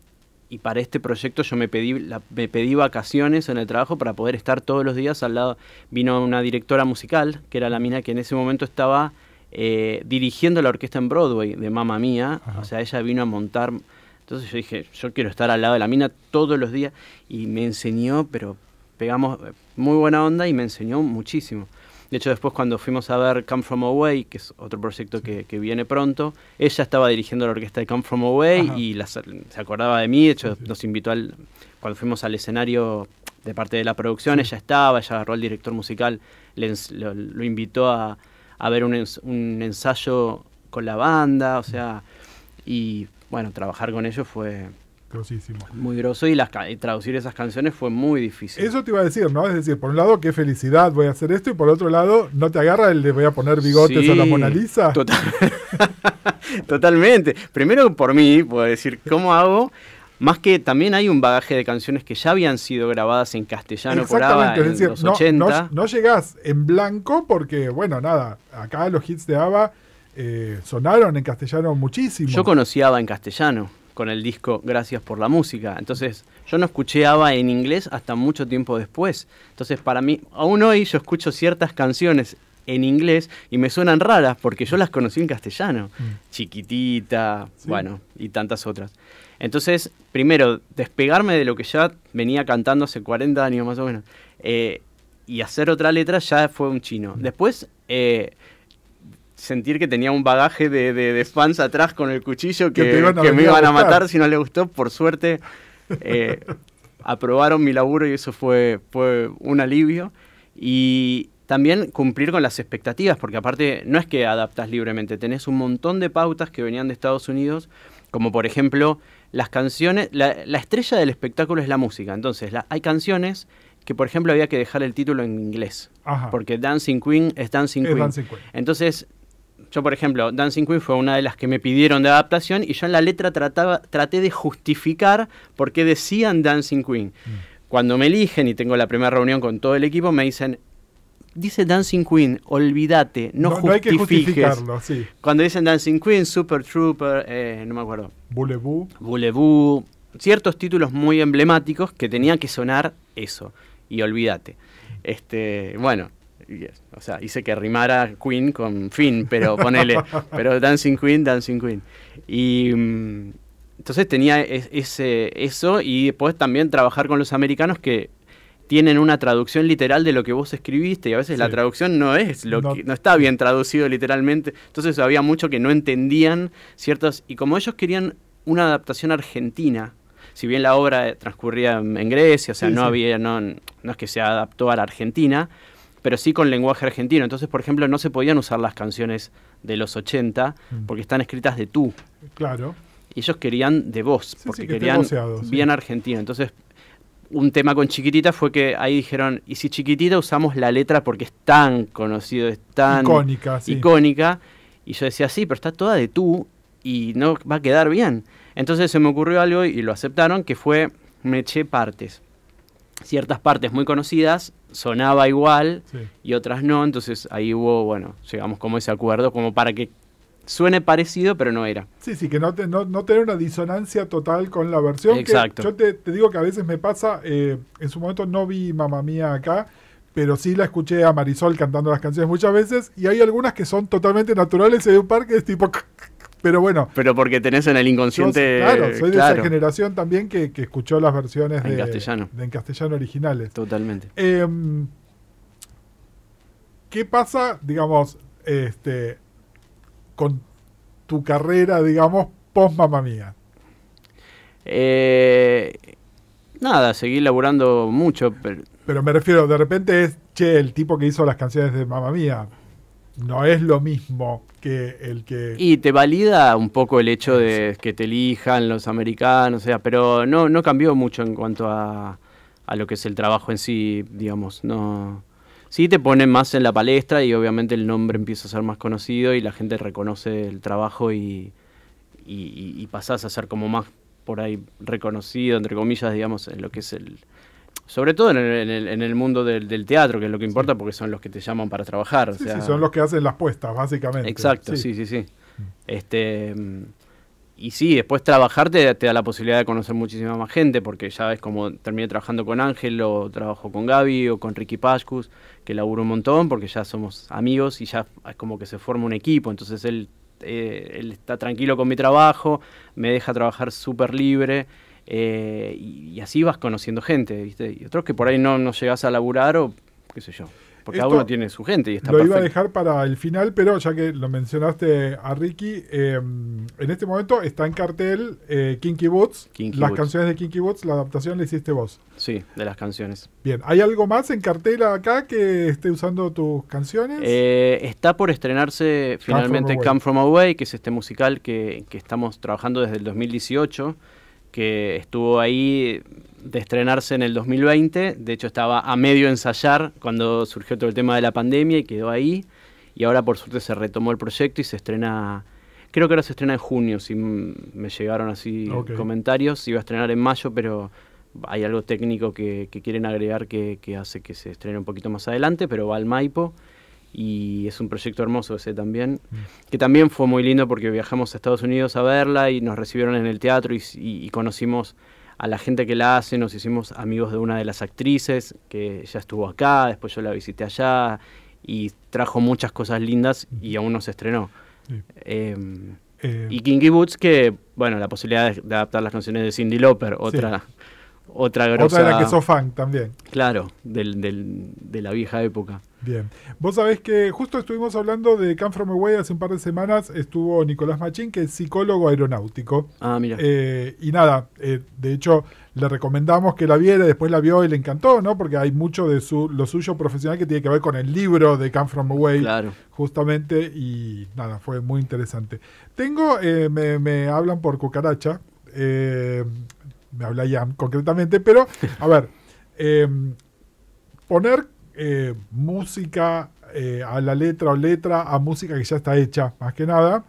y para este proyecto yo me pedí, pedí vacaciones en el trabajo para poder estar todos los días al lado. Vino una directora musical, que era la mina que en ese momento estaba eh, dirigiendo la orquesta en Broadway de Mamma Mía. O sea, ella vino a montar. Entonces yo dije, yo quiero estar al lado de la mina todos los días. Y me enseñó, pero pegamos eh, muy buena onda y me enseñó muchísimo. De hecho, después cuando fuimos a ver Come From Away, que es otro proyecto que, viene pronto, ella estaba dirigiendo la orquesta de Come From Away y se acordaba de mí, de hecho nos invitó al, cuando fuimos al escenario de parte de la producción, ella estaba, ella agarró al director musical, lo, invitó a, ver un, un, ensayo con la banda, o sea, y bueno, trabajar con ellos fue grosísimo. Muy groso y, las, traducir esas canciones fue muy difícil. Eso te iba a decir, ¿no? Es decir, por un lado, qué felicidad voy a hacer esto y por otro lado, no te agarra el de voy a poner bigotes a la Mona Lisa. [LAUGHS] Totalmente. Primero por mí, puedo decir, ¿cómo hago? Más que también hay un bagaje de canciones que ya habían sido grabadas en castellano por en los no, 80. en blanco porque, bueno, nada, acá los hits de ABBA eh, sonaron en castellano muchísimo. Yo conocí ABBA en castellano con el disco Gracias por la música. Entonces, yo no escuché en inglés hasta mucho tiempo después. Entonces, para mí, aún hoy yo escucho ciertas canciones en inglés y me suenan raras porque yo las conocí en castellano. Mm. Chiquitita, bueno, y tantas otras. Entonces, primero, despegarme de lo que ya venía cantando hace 40 años más o menos eh, y hacer otra letra ya fue un chino. Mm. Después, eh, sentir que tenía un bagaje de, fans atrás con el cuchillo que, que, me iban a, matar si no le gustó. Por suerte, eh, [LAUGHS] aprobaron mi laburo y eso fue, un alivio. Y también cumplir con las expectativas, porque aparte no es que adaptas libremente, tenés un montón de pautas que venían de Estados Unidos, como por ejemplo las canciones, la, estrella del espectáculo es la música, entonces hay canciones que por ejemplo había que dejar el título en inglés, porque Dancing Queen es Dancing Queen. Dancing Queen. Entonces yo por ejemplo, Dancing Queen fue una de las que me pidieron de adaptación y yo en la letra trataba, traté de justificar por qué decían Dancing Queen. Mm. Cuando me eligen y tengo la primera reunión con todo el equipo, me dicen, dice Dancing Queen, olvídate, no, justifiques. hay que justificarlo, sí. Cuando dicen Dancing Queen, Super Trooper, eh, no me acuerdo. Boulevou. ciertos títulos muy emblemáticos que tenían que sonar eso, y olvídate. Este, bueno, o sea, hice que rimara Queen con Finn, pero ponele, [LAUGHS] pero Dancing Queen, Dancing Queen. Y mm, entonces tenía ese, eso y después también trabajar con los americanos que tienen una traducción literal de lo que vos escribiste y a veces la traducción no es lo que no está bien traducido literalmente. Entonces había mucho que no entendían ciertos y como ellos querían una adaptación argentina, si bien la obra transcurría en Grecia, o sea, no había no, no es que se adaptó a la Argentina, pero sí con lenguaje argentino. Entonces, por ejemplo, no se podían usar las canciones de los 80 mm. porque están escritas de tú. Claro. Y ellos querían de vos, porque querían bien argentino. Entonces, un tema con Chiquitita fue que ahí dijeron, y si Chiquitita usamos la letra porque es tan conocido, es tan icónica. icónica. Y yo decía, sí, pero está toda de tú y no va a quedar bien. Entonces se me ocurrió algo y lo aceptaron, que fue me eché partes. Ciertas partes muy conocidas sonaba igual y otras no, entonces ahí hubo, bueno, llegamos como ese acuerdo, como para que suene parecido, pero no era. Sí, sí, que no, no, tener una disonancia total con la versión. Exacto. yo te, digo que a veces me pasa, eh, en su momento no vi Mamá Mía acá, pero sí la escuché a Marisol cantando las canciones muchas veces y hay algunas que son totalmente naturales en un par que es tipo... [LAUGHS] Pero bueno. Pero porque tenés en el inconsciente. claro, soy de esa generación también que, escuchó las versiones en de, castellano. en castellano originales. Totalmente. Em, ¿Qué pasa, digamos, este, con tu carrera, digamos, post mamá mía? Eh, nada, seguí laburando mucho. Pero... pero me refiero, de repente es, che, el tipo que hizo las canciones de mamá mía no es lo mismo que el que... Y te valida un poco el hecho de que te elijan los americanos, sea, pero no, no cambió mucho en cuanto a, lo que es el trabajo en sí, digamos, no... Sí te ponen más en la palestra y obviamente el nombre empieza a ser más conocido y la gente reconoce el trabajo y, y, y pasás a ser como más por ahí reconocido, entre comillas, digamos, en lo que es el, sobre todo en el, en el, mundo del, teatro, que es lo que importa porque son los que te llaman para trabajar. Sí, son los que hacen las puestas, básicamente. Exacto, sí, sí, sí. Mm. Este, y sí, después trabajarte te, da la posibilidad de conocer muchísima más gente, porque ya ves como terminé trabajando con Ángel, o trabajo con Gaby, o con Ricky Pascus, que laburo un montón, porque ya somos amigos y ya es como que se forma un equipo, entonces él, eh, él está tranquilo con mi trabajo, me deja trabajar súper libre eh, y, así vas conociendo gente, Y otros que por ahí no, no llegas a laburar o qué sé yo. Porque cada uno tiene su gente y está Lo iba a dejar para el final, pero ya que lo mencionaste a Ricky, eh, en este momento está en cartel eh, Kinky Boots. las canciones de Kinky Boots, la adaptación la hiciste vos. Sí, de las canciones. Bien, ¿hay algo más en cartel acá que esté usando tus canciones? está por estrenarse finalmente Come From Away, que es este musical que, que estamos trabajando desde el 2018 que estuvo ahí de estrenarse en el 2020. De hecho, estaba a medio ensayar cuando surgió todo el tema de la pandemia y quedó ahí. Y ahora, por suerte, se retomó el proyecto y se estrena. Creo que ahora se estrena en junio, si me llegaron así comentarios. iba a estrenar en mayo, pero hay algo técnico que, quieren agregar que, que, hace que se estrene un poquito más adelante, pero va al Maipo y es un proyecto hermoso ese también, que también fue muy lindo porque viajamos a Estados Unidos a verla y nos recibieron en el teatro y, conocimos a la gente que la hace, nos hicimos amigos de una de las actrices que ya estuvo acá, después yo la visité allá y trajo muchas cosas lindas y aún no se estrenó. Em, em. y Kinky Boots, que, bueno, la posibilidad de adaptar las canciones de Cindy Lauper, otra... Otra grosa. Otra de que sos fan también. Claro, de la vieja época. Bien. Vos sabés que justo estuvimos hablando de Can From Away hace un par de semanas. Estuvo Nicolás Machín, que es psicólogo aeronáutico. Ah, mira. Eh, y nada, eh, de hecho, le recomendamos que la viera, después la vio y le encantó, ¿no? Porque hay mucho de su, lo suyo profesional que tiene que ver con el libro de Can From Away. Claro. Justamente, y nada, fue muy interesante. Tengo, eh, me, hablan por cucaracha. Eh, me habla Jan concretamente, pero a ver, [LAUGHS] em, poner eh, música eh, a la letra o letra a música que ya está hecha, más que nada,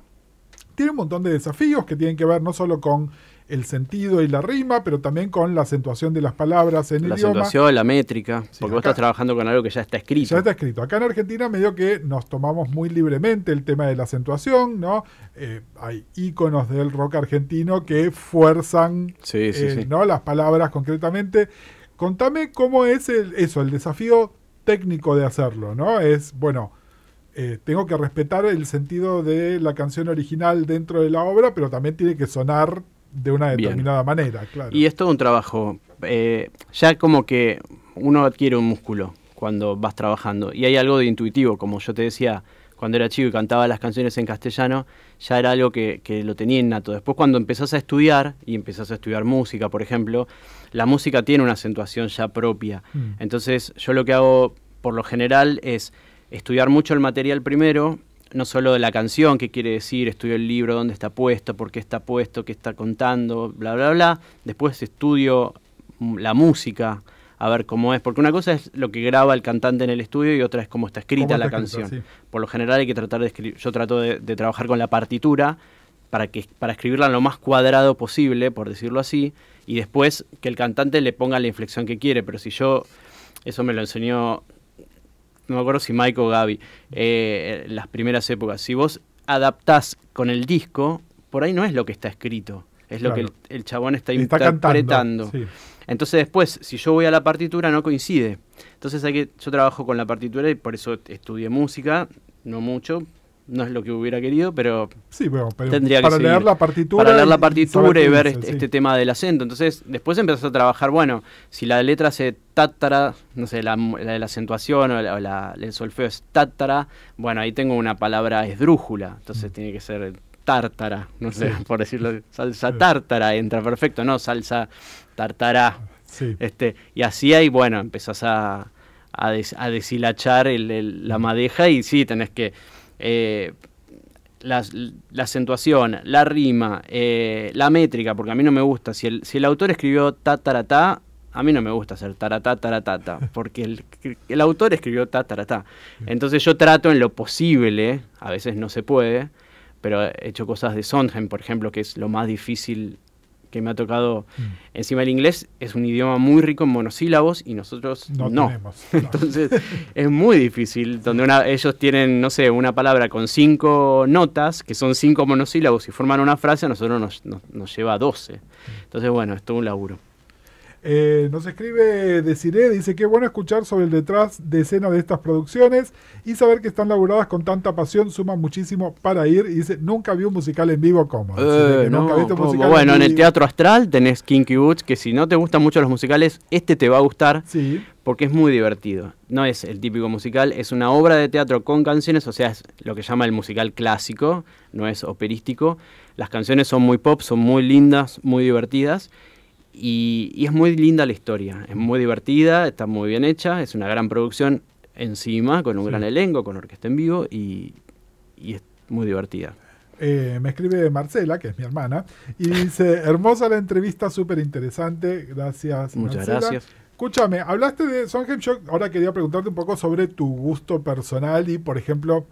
tiene un montón de desafíos que tienen que ver no solo con el sentido y la rima, pero también con la acentuación de las palabras en el idioma. La acentuación, la métrica, porque vos estás trabajando con algo que ya está escrito. Ya está escrito. Acá en Argentina medio que nos tomamos muy libremente el tema de la acentuación, ¿no? Eh, hay íconos del rock argentino que fuerzan eh, ¿no? las palabras concretamente. Contame cómo es eso, el desafío técnico de hacerlo, ¿no? Es, bueno, eh, tengo que respetar el sentido de la canción original dentro de la obra, pero también tiene que sonar de una determinada manera, claro. Y es todo un trabajo. Eh, ya como que uno adquiere un músculo cuando vas trabajando. Y hay algo de intuitivo, como yo te decía, cuando era chico y cantaba las canciones en castellano, ya era algo que, lo tenía innato. Después cuando empezás a estudiar, y empezás a estudiar música, por ejemplo, la música tiene una acentuación ya propia. Mm. Entonces yo lo que hago por lo general es estudiar mucho el material primero, no solo de la canción, qué quiere decir, estudio el libro, dónde está puesto, por qué está puesto, qué está contando, bla, bla, bla. Después estudio la música, a ver cómo es, porque una cosa es lo que graba el cantante en el estudio y otra es cómo está escrita la canción. Por lo general hay que tratar de escribir, yo trato de, trabajar con la partitura para, que, para escribirla lo más cuadrado posible, por decirlo así, y después que el cantante le ponga la inflexión que quiere, pero si yo, eso me lo enseñó no me acuerdo si Mike o Gaby, eh, las primeras épocas, si vos adaptás con el disco, por ahí no es lo que está escrito, es lo que el, chabón está, interpretando. Entonces después, si yo voy a la partitura, no coincide. Entonces hay que, yo trabajo con la partitura y por eso estudié música, no mucho, no es lo que hubiera querido, pero, sí, bueno, para leer la partitura. Para leer la partitura y, ver este, este, tema del acento. Entonces, después empezás a trabajar, bueno, si la letra se tátara, no sé, la, de la acentuación o, el solfeo es tátara, bueno, ahí tengo una palabra esdrújula, entonces tiene que ser tártara, no sé, por decirlo, salsa tártara entra perfecto, no, salsa tartara. Este, y así ahí, bueno, empezás a, deshilachar la madeja y sí, tenés que eh, la, acentuación, la rima, eh, la métrica, porque a mí no me gusta. Si el, si el autor escribió ta, ta a mí no me gusta hacer ta-ra-ta-ta-ra-ta-ta [LAUGHS] porque el, autor escribió ta, ta Entonces yo trato en lo posible, a veces no se puede, pero he hecho cosas de Sondheim, por ejemplo, que es lo más difícil que me ha tocado. Mm. Encima el inglés es un idioma muy rico en monosílabos y nosotros no. [LAUGHS] Entonces es muy difícil, donde ellos tienen, no sé, una palabra con cinco notas, que son cinco monosílabos y forman una frase, a nosotros nos, nos, lleva a doce. Mm. Entonces, bueno, es todo un laburo. Eh, nos escribe Desiree, dice que bueno escuchar sobre el detrás de escena de estas producciones y saber que están laburadas con tanta pasión suma muchísimo para ir. Y dice, nunca vi un musical en vivo como. Eh, bueno, en, en el Teatro Astral tenés Kinky Boots, que si no te gustan mucho los musicales, este te va a gustar. Porque es muy divertido. No es el típico musical, es una obra de teatro con canciones, o sea, es lo que llama el musical clásico, no es operístico. Las canciones son muy pop, son muy lindas, muy divertidas. Y, es muy linda la historia, es muy divertida, está muy bien hecha, es una gran producción encima, con un gran elenco, con orquesta en vivo y, es muy divertida. Eh, me escribe Marcela, que es mi hermana, y dice, hermosa la entrevista, súper interesante, gracias. Muchas gracias. Escúchame, hablaste de song. yo ahora quería preguntarte un poco sobre tu gusto personal y, por ejemplo,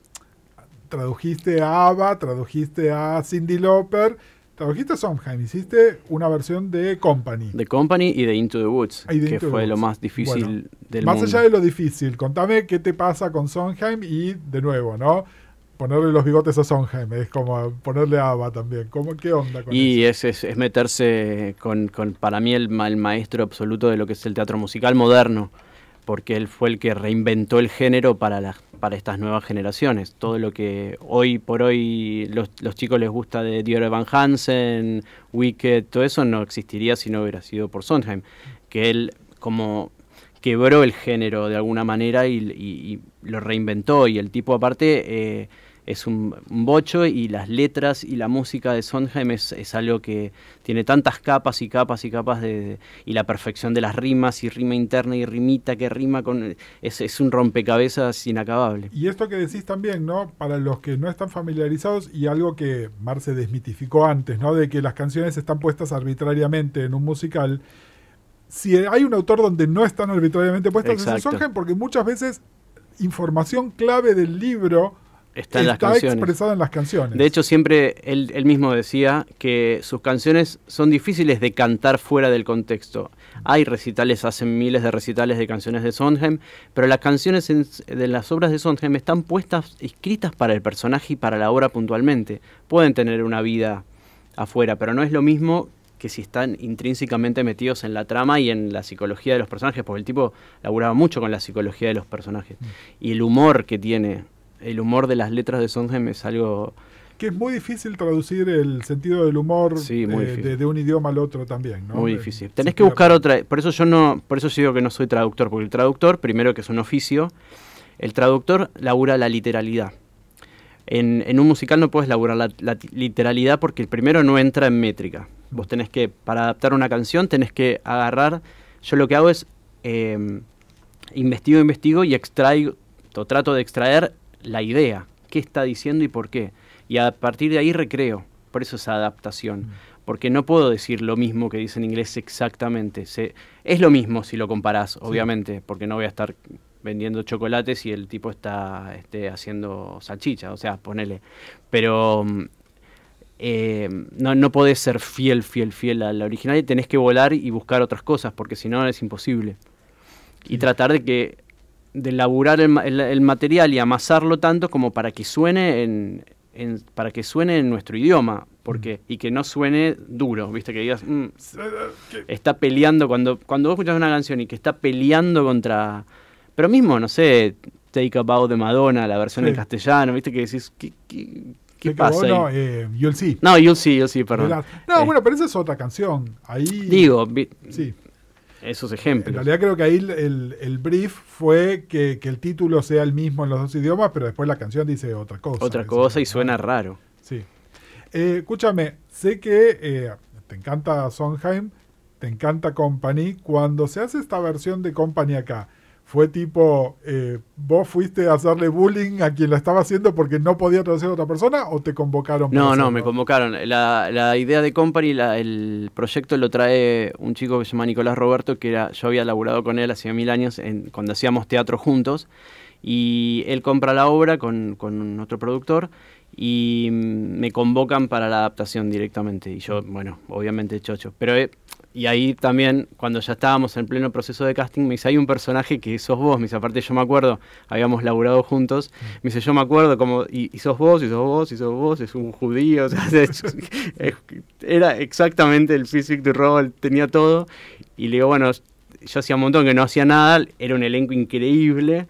tradujiste a Ava, tradujiste a Cindy Lauper, Trabajiste Sondheim, hiciste una versión de Company. De Company y de Into the Woods, ah, que fue lo más difícil del mundo. Más allá de lo difícil, contame qué te pasa con Sondheim y, de nuevo, ¿no? Ponerle los bigotes a Sondheim, es como ponerle a también. ¿Cómo, ¿Qué onda con y Es, es, meterse con, para mí, el, el, maestro absoluto de lo que es el teatro musical moderno, porque él fue el que reinventó el género para las para estas nuevas generaciones. Todo lo que hoy por hoy los, chicos les gusta de Dior Van Hansen, Wicked, todo eso no existiría si no hubiera sido por Sondheim, que él como quebró el género de alguna manera y, lo reinventó y el tipo aparte... Eh, es un, bocho y las letras y la música de Sondheim es, algo que tiene tantas capas y capas y capas de, y la perfección de las rimas y rima interna y rimita que rima con es, un rompecabezas inacabable. Y esto que decís también, ¿no? Para los que no están familiarizados y algo que Marce desmitificó antes, ¿no? De que las canciones están puestas arbitrariamente en un musical. Si hay un autor donde no están arbitrariamente puestas, es Sondheim porque muchas veces información clave del libro está, las canciones. en las canciones. De hecho, siempre él, mismo decía que sus canciones son difíciles de cantar fuera del contexto. Hay recitales, hacen miles de recitales de canciones de Sondheim, pero las canciones de las obras de Sondheim están puestas, escritas para el personaje y para la obra puntualmente. Pueden tener una vida afuera, pero no es lo mismo que si están intrínsecamente metidos en la trama y en la psicología de los personajes, porque el tipo laburaba mucho con la psicología de los personajes mm. y el humor que tiene el humor de las letras de Sondheim es algo... Que es muy difícil traducir el sentido del humor eh, de, un idioma al otro también, Muy eh, difícil. Tenés que buscar otra... Por eso yo no... Por eso digo que no soy traductor, porque el traductor, primero que es un oficio, el traductor labura la literalidad. En, un musical no puedes laburar la, literalidad porque el primero no entra en métrica. Vos tenés que, para adaptar una canción, tenés que agarrar... Yo lo que hago es... Em, investigo, investigo y extraigo, trato de extraer la idea, qué está diciendo y por qué. Y a partir de ahí recreo, por eso esa adaptación. Mm. Porque no puedo decir lo mismo que dice en inglés exactamente. Se, es lo mismo si lo comparás, obviamente, porque no voy a estar vendiendo chocolates y el tipo está este, haciendo salchicha, o sea, ponele. Pero mm, eh, no, no, podés ser fiel, fiel, fiel a la original y tenés que volar y buscar otras cosas, porque si no es imposible. Y tratar de que de laburar el, material y amasarlo tanto como para que suene en, para que suene en nuestro idioma porque mm. y que no suene duro viste que digas mm, está peleando cuando cuando vos escuchas una canción y que está peleando contra pero mismo no sé Take a Bow de Madonna la versión en castellano viste que decís ¿qué, qué, pasa? Ahí? No, eh, You'll See. No, You'll See, See, perdón. No, eh. bueno, pero esa es otra canción. Ahí. Digo, sí esos ejemplos. En realidad creo que ahí el, brief fue que, el título sea el mismo en los dos idiomas, pero después la canción dice otra cosa. Otra cosa y suena raro. Sí. Eh, escúchame, sé que eh, te encanta Sondheim, te encanta Company. Cuando se hace esta versión de Company acá, fue tipo, eh, vos fuiste a hacerle bullying a quien la estaba haciendo porque no podía traducir a otra persona o te convocaron? No, no, me convocaron. La, idea de Company, el proyecto lo trae un chico que se llama Nicolás Roberto, que era, yo había laburado con él hace mil años en, cuando hacíamos teatro juntos. Y él compra la obra con, otro productor y mm, me convocan para la adaptación directamente. Y yo, bueno, obviamente chocho. Pero... Eh, y ahí también, cuando ya estábamos en pleno proceso de casting, me dice, hay un personaje que sos vos. Me dice, aparte yo me acuerdo, habíamos laburado juntos. Mm. Me dice, yo me acuerdo como, y, sos vos, y sos vos, y sos vos, es un judío. [LAUGHS] O sea, era exactamente el físico de rol, tenía todo. Y le digo, bueno, yo hacía un montón que no hacía nada, era un elenco increíble.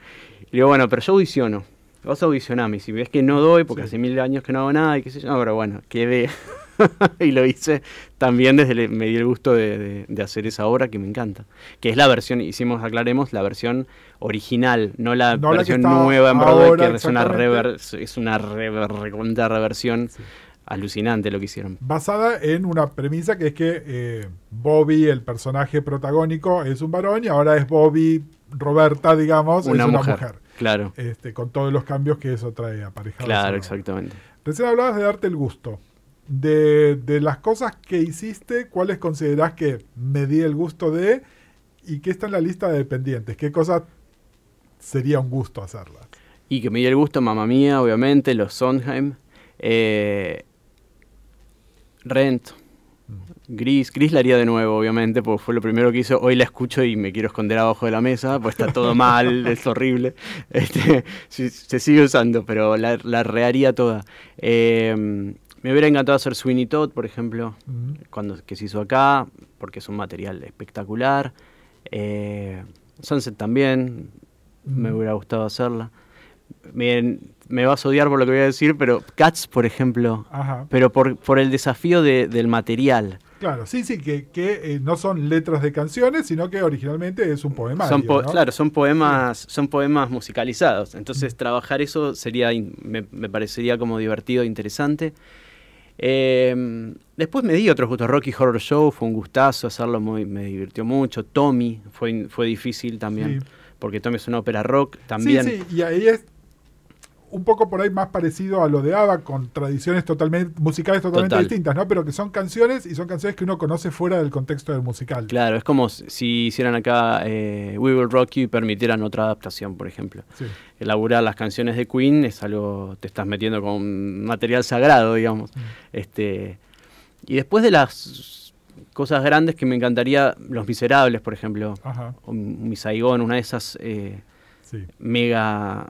Le digo, bueno, pero yo audiciono. Vos me si ves que no doy, porque hace mil años que no hago nada, y qué sé yo, no, pero bueno, quedé. [LAUGHS] [LAUGHS] y lo hice también desde me di el gusto de, hacer esa obra que me encanta. Que es la versión, hicimos, aclaremos, la versión original, no la versión nueva en Broadway, que es una, rever, es una reversión. Alucinante lo que hicieron. Basada en una premisa que es que eh, Bobby, el personaje protagónico, es un varón y ahora es Bobby Roberta, digamos, una es mujer. una mujer. Claro. Este, con todos los cambios que eso trae aparejado. Claro, exactamente. Recién hablabas de darte el gusto de, las cosas que hiciste, cuáles considerás que me di el gusto de y qué está en la lista de pendientes, qué cosas sería un gusto hacerlas. Y que me di el gusto, mamá mía, obviamente, los Sondheim, eh, Rent, mm. Gris, Gris la haría de nuevo, obviamente, porque fue lo primero que hizo. Hoy la escucho y me quiero esconder abajo de la mesa, pues está todo [LAUGHS] mal, es horrible. Este, [LAUGHS] se sigue usando, pero la, la reharía toda. Eh, me hubiera encantado hacer Sweeney Todd, por ejemplo, cuando, que se hizo acá, porque es un material espectacular. Eh, Sunset también, me hubiera gustado hacerla. Miren, me, vas a odiar por lo que voy a decir, pero Cats, por ejemplo, pero por, por el desafío del material. Claro, sí, sí, que, eh, no son letras de canciones, sino que originalmente es un poema. Claro, son poemas, son poemas musicalizados. Entonces, trabajar eso sería me, parecería como divertido, e interesante. Em, después me di otro gustos. Rocky Horror Show fue un gustazo hacerlo, me divirtió mucho. Tommy fue, fue difícil también, porque Tommy es una ópera rock también. y ahí es un poco por ahí más parecido a lo de ABBA, con tradiciones totalmente musicales totalmente distintas, ¿no? Pero que son canciones y son canciones que uno conoce fuera del contexto del musical. Claro, es como si hicieran acá eh, We Will Rock You y permitieran otra adaptación, por ejemplo. Elaborar las canciones de Queen es algo, te estás metiendo con material sagrado, digamos. Mm. Este, y después de las cosas grandes que me encantaría, Los Miserables, por ejemplo, Ajá. una de esas... Eh, mega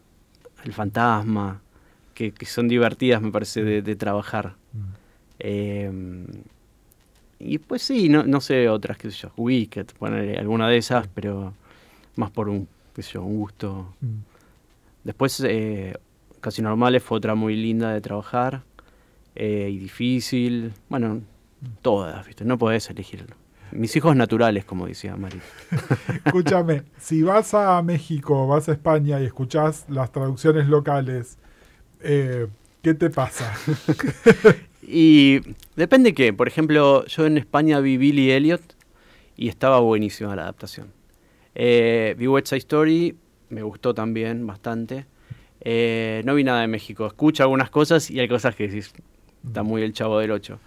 el fantasma, que, son divertidas, me parece, de, trabajar. Mm. Em, y pues sí, no, sé otras, qué sé yo, Wicked, poner alguna de esas, pero más por un, un gusto. Mm. Después, eh, Casi Normales fue otra muy linda de trabajar eh, y difícil. Bueno, mm. todas, ¿viste? No podés elegirlo. Mis hijos naturales, como decía Mari. [LAUGHS] Escúchame, si vas a México, vas a España y escuchas las traducciones locales, eh, ¿qué te pasa? [LAUGHS] y depende qué. Por ejemplo, yo en España vi Billy Elliot y estaba buenísima la adaptación. Eh, vi West Side Story, me gustó también bastante. Eh, no vi nada de México. Escucho algunas cosas y hay cosas que decís, está muy el chavo del 8.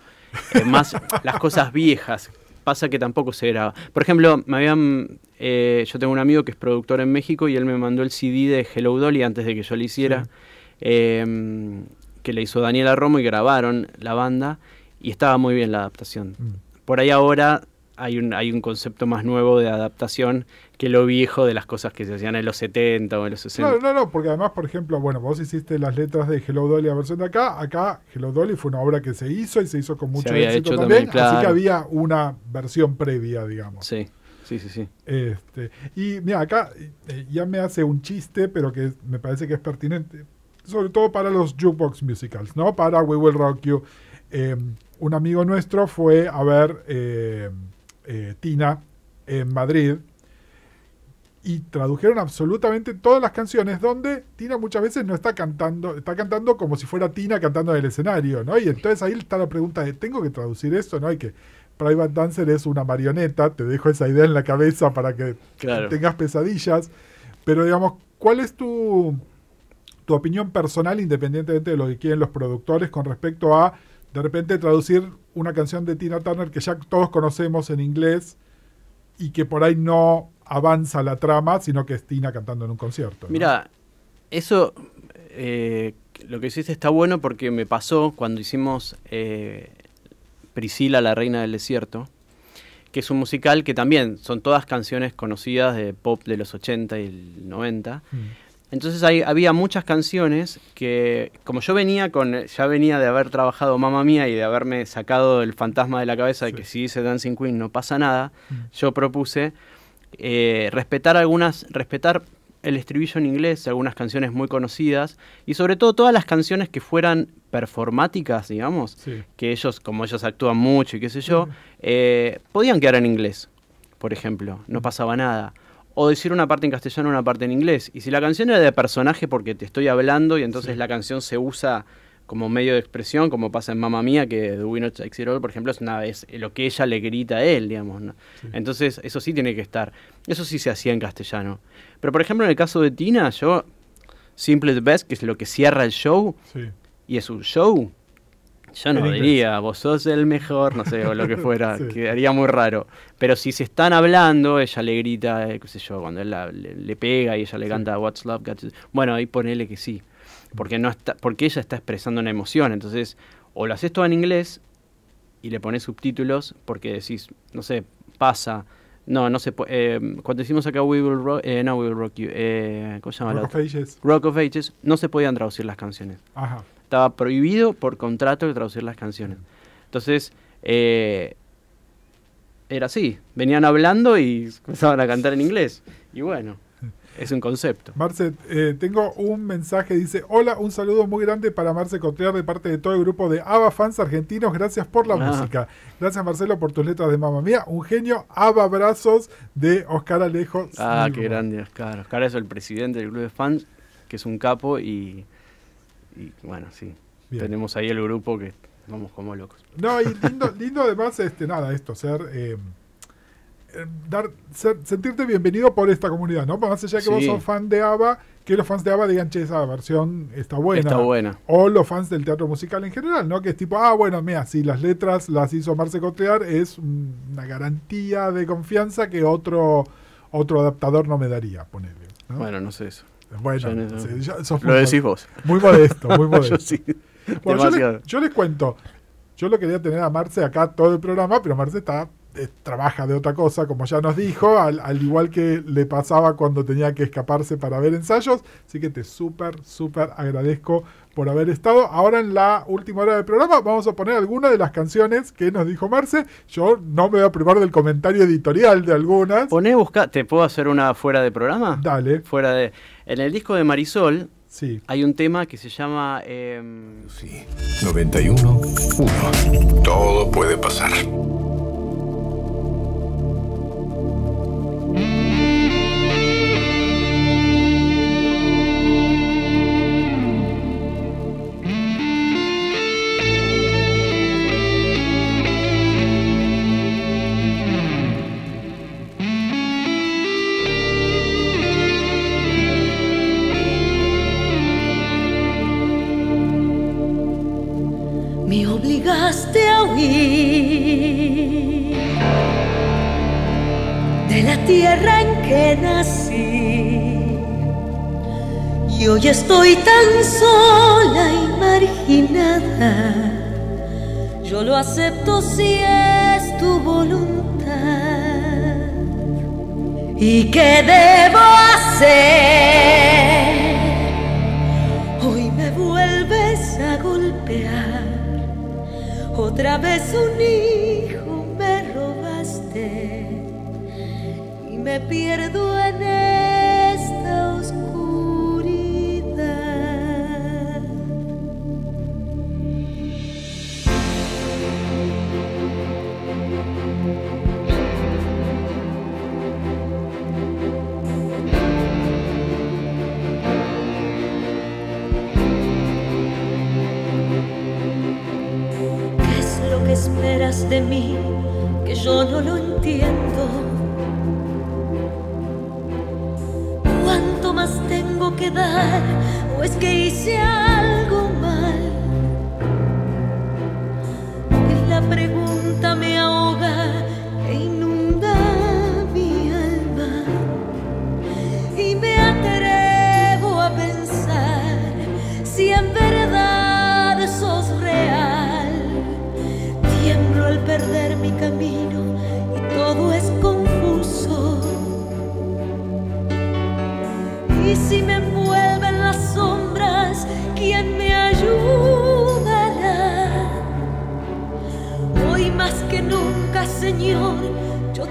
más las cosas viejas pasa que tampoco se graba. Por ejemplo, me habían, eh, yo tengo un amigo que es productor en México y él me mandó el CD de Hello Dolly antes de que yo lo hiciera, em, que le hizo Daniela Romo y grabaron la banda y estaba muy bien la adaptación. Mm. Por ahí ahora hay un, hay un concepto más nuevo de adaptación que lo viejo de las cosas que se hacían en los 70 o en los 60. No, no, no, porque además, por ejemplo, bueno, vos hiciste las letras de Hello Dolly, la versión de acá, acá Hello Dolly fue una obra que se hizo y se hizo con mucho éxito también, así que había una versión previa, digamos. Sí. Sí, sí, sí. Este, y mira, acá eh, ya me hace un chiste, pero que me parece que es pertinente, sobre todo para los jukebox musicals, ¿no? Para We Will Rock You. Em, un amigo nuestro fue a ver eh, eh, Tina en Madrid y tradujeron absolutamente todas las canciones donde Tina muchas veces no está cantando, está cantando como si fuera Tina cantando en el escenario, ¿no? Y entonces ahí está la pregunta de, ¿tengo que traducir esto? ¿No? Y que Private Dancer es una marioneta, te dejo esa idea en la cabeza para que tengas pesadillas, pero digamos, ¿cuál es tu, tu opinión personal independientemente de lo que quieren los productores con respecto a, de repente, traducir una canción de Tina Turner que ya todos conocemos en inglés? y que por ahí no avanza la trama, sino que estina cantando en un concierto. Mira, eso eh, lo que hiciste está bueno porque me pasó cuando hicimos eh, Priscila, la reina del desierto, que es un musical que también son todas canciones conocidas de pop de los 80 y el 90. Mm. Entonces había muchas canciones que, como yo venía con, ya venía de haber trabajado Mamma Mía y de haberme sacado el fantasma de la cabeza de que si hice Dancing Queen no pasa nada, mm. yo propuse eh, respetar algunas, respetar el estribillo en inglés, algunas canciones muy conocidas, y sobre todo todas las canciones que fueran performáticas, digamos, que ellos, como ellos actúan mucho y qué sé yo, eh, podían quedar en inglés, por ejemplo, no pasaba nada. O decir una parte en castellano, una parte en inglés. Y si la canción era de personaje porque te estoy hablando y entonces la canción se usa como medio de expresión, como pasa en Mamma Mía, que It All, por ejemplo, es, una, vez lo que ella le grita a él, digamos. Entonces, eso sí tiene que estar. Eso sí se hacía en castellano. Pero, por ejemplo, en el caso de Tina, yo, Simple the Best, que es lo que cierra el show, y es un show, yo no diría, vos sos el mejor, no sé, o lo que [LAUGHS] fuera, quedaría muy raro. Pero si se están hablando, ella le grita, eh, qué sé yo, cuando él le, pega y ella le canta What's Love Bueno, ahí ponele que sí porque, no está, porque ella está expresando una emoción. Entonces, o lo haces todo en inglés y le pones subtítulos porque decís, no sé, pasa. No, no se eh, cuando decimos acá We Will Rock, eh, We Will Rock You, eh, ¿cómo se llama? Rock of Ages. Rock of Ages, no se podían traducir las canciones. Ajá. Estaba prohibido por contrato traducir las canciones. Entonces, eh, era así, venían hablando y empezaban a cantar en inglés. Y bueno. Es un concepto. Marce, eh, tengo un mensaje, dice, hola, un saludo muy grande para Marce Contreras de parte de todo el grupo de Ava fans argentinos, gracias por la ah. música. Gracias Marcelo por tus letras de mamá mía, un genio, Ava brazos de Oscar Alejo. Ah, qué grande Oscar. Oscar es el presidente del club de fans, que es un capo y, bueno, sí. Tenemos ahí el grupo que vamos como locos. No, y lindo, lindo además, este, nada, esto, ser... Eh, eh, dar, sentirte bienvenido por esta comunidad, ¿no? Más allá que vos sos fan de ABBA, que los fans de ABBA digan, che, esa versión está buena. Está buena. O los fans del teatro musical en general, ¿no? Que es tipo, ah, bueno, mira, si las letras las hizo Marce Cotear es una garantía de confianza que otro, otro adaptador no me daría, ponerle. Bueno, no sé eso. Bueno, lo decís vos. Muy modesto, muy [LAUGHS] modesto. sí. yo les cuento, yo lo quería tener a Marce acá todo el programa, pero Marce está eh, trabaja de otra cosa, como ya nos dijo, al, igual que le pasaba cuando tenía que escaparse para ver ensayos. Así que te súper, súper agradezco por haber estado. Ahora en la última hora del programa vamos a poner algunas de las canciones que nos dijo Marce. Yo no me voy a privar del comentario editorial de algunas. Poné, busca, ¿te puedo hacer una fuera de programa? Dale. Fuera de... En el disco de Marisol, Sí. Hay un tema que se llama. Em, sí. 91 1. Todo puede pasar. la tierra en que nací. Y hoy estoy tan sola y marginada. Yo lo acepto si es tu voluntad. ¿Y qué debo hacer? Hoy me vuelves a golpear. Otra vez un hijo me robaste me pierdo en esta oscuridad. ¿Qué es lo que esperas de mí? Que yo no lo entiendo más tengo que dar? ¿O es que hice algo?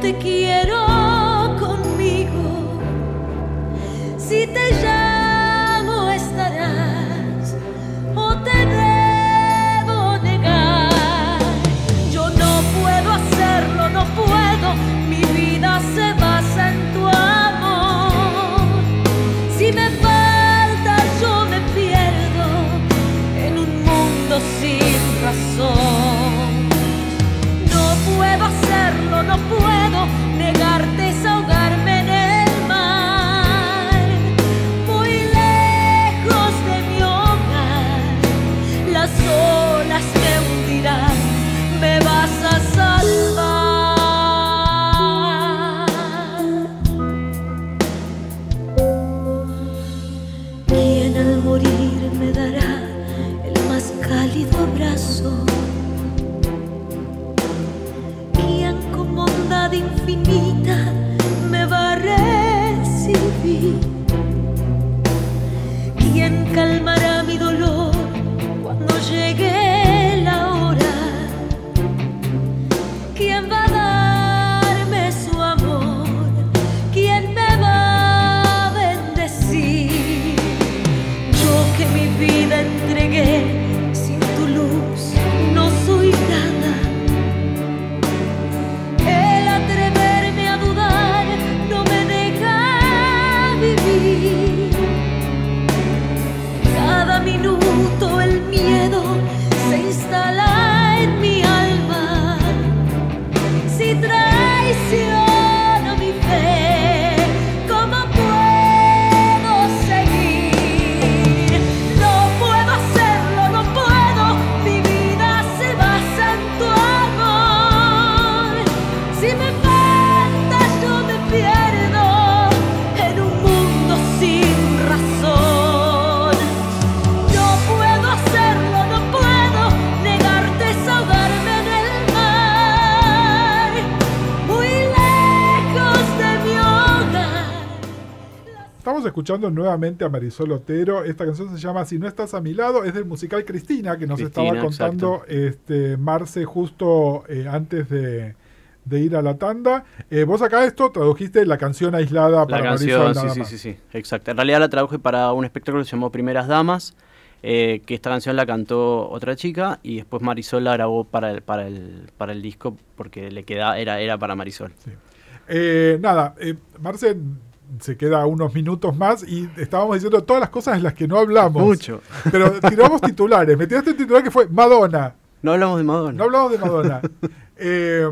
te quiero escuchando nuevamente a Marisol Otero. Esta canción se llama Si no estás a mi lado, es del musical Cristina, que nos estaba contando este, Marce justo eh, antes de, ir a la tanda. Eh, vos acá esto tradujiste la canción aislada la canción, Marisol. Sí, sí, sí, sí, exacto. En realidad la traduje para un espectáculo que se llamó Primeras Damas, eh, que esta canción la cantó otra chica y después Marisol la grabó para el, para el, para el disco porque le quedaba era, era para Marisol. nada, Marce se queda unos minutos más y estábamos diciendo todas las cosas en las que no hablamos. Mucho. Pero tiramos titulares. Me tiraste el titular que fue Madonna. No hablamos de Madonna. No hablamos de Madonna. [LAUGHS] Eh,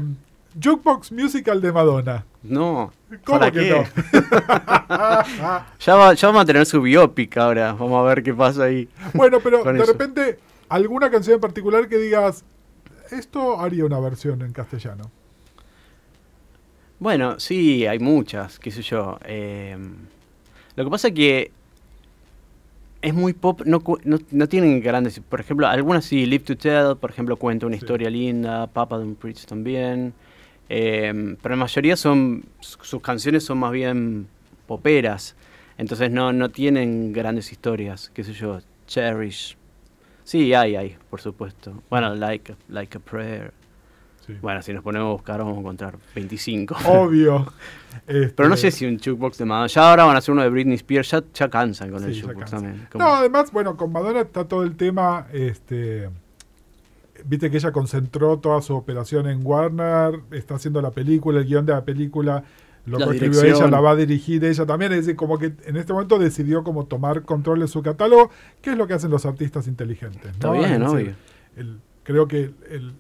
jukebox Musical de Madonna. No. ¿Cómo que no? [LAUGHS] ya, vamos a tener su biopic ahora. Vamos a ver qué pasa ahí. Bueno, pero de repente, alguna canción en particular que digas, esto haría una versión en castellano. Bueno, sí, hay muchas, qué sé yo. Em, lo que pasa es que es muy pop, no, tienen grandes. Por ejemplo, algunas sí, Live to Tell, por ejemplo, cuenta una historia linda, Papa Don't Preach también. Em, pero la mayoría son. Sus canciones son más bien poperas. Entonces no, no tienen grandes historias, qué sé yo. Cherish. Sí, hay, hay, por supuesto. Bueno, Like like a Prayer. Bueno, si nos ponemos a buscar vamos a encontrar 25. Obvio. [LAUGHS] Pero no este, sé si un jukebox de Madonna. Ya ahora van a hacer uno de Britney Spears. Ya, cansan con eso el jukebox también. No, además, bueno, con Madonna está todo el tema. Este, Viste que ella concentró toda su operación en Warner. Está haciendo la película, el guión de la película. Lo escribió ella, la va a dirigir ella también. Es decir, como que en este momento decidió como tomar control de su catálogo, qué es lo que hacen los artistas inteligentes. Está ¿no? bien, obvio. El, Creo que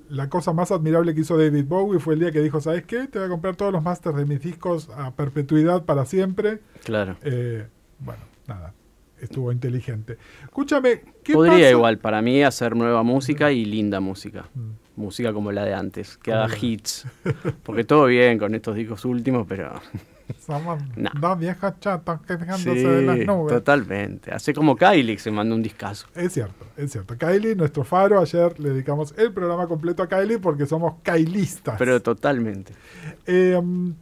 la cosa más admirable que hizo David Bowie fue el día que dijo, ¿sabes qué? Te voy a comprar todos los masters de mis discos a perpetuidad para siempre. Claro. Eh, bueno, nada, estuvo inteligente. Escúchame, ¿qué Podría igual, para mí, hacer nueva música mm. y linda música. Mm. Música como la de antes, que haga hits. Porque todo bien con estos discos últimos, pero... [LAUGHS] Somos va dos viejas quejándose de las nubes. Totalmente. Así como Kylie se mandó un discazo. Es cierto, es cierto. Kylie, nuestro faro, ayer le dedicamos el programa completo a Kylie porque somos kylistas. Pero totalmente. Em,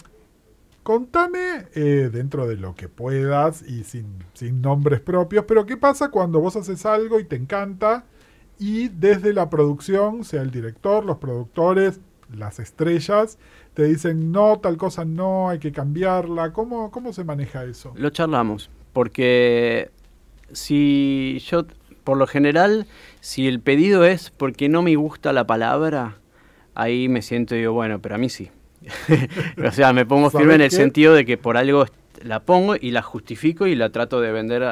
contame, eh, dentro de lo que puedas y sin, sin nombres propios, pero ¿qué pasa cuando vos haces algo y te encanta? Y desde la producción, sea el director, los productores, las estrellas te dicen, no, tal cosa no, hay que cambiarla. ¿Cómo, cómo se maneja eso? Lo charlamos, porque si yo, por lo general, si el pedido es porque no me gusta la palabra, ahí me siento y digo, bueno, pero a mí sí. [LAUGHS] o sea, me pongo firme en el sentido de que por algo la pongo y la justifico y la trato de vender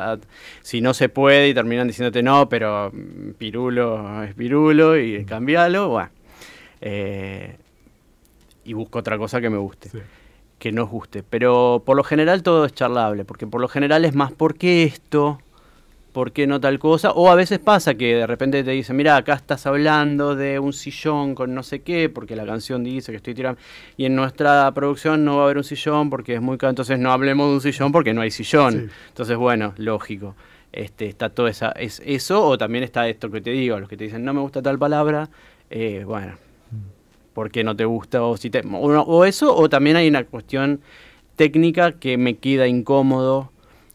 si no se puede y terminan diciéndote no, pero mm, pirulo es pirulo y mm. cambialo, bueno. Eh, y busco otra cosa que me guste. Que nos guste. Pero por lo general todo es charlable, porque por lo general es más, ¿por qué esto? ¿por qué no tal cosa? O a veces pasa que de repente te dicen, mira, acá estás hablando de un sillón con no sé qué, porque la canción dice que estoy tirando, y en nuestra producción no va a haber un sillón porque es muy caro, entonces no hablemos de un sillón porque no hay sillón. Entonces, bueno, lógico. Este, está todo esa, es eso, o también está esto que te digo, A los que te dicen no me gusta tal palabra, eh, bueno, porque no te gusta o si te... O, eso, o también hay una cuestión técnica que me queda incómodo,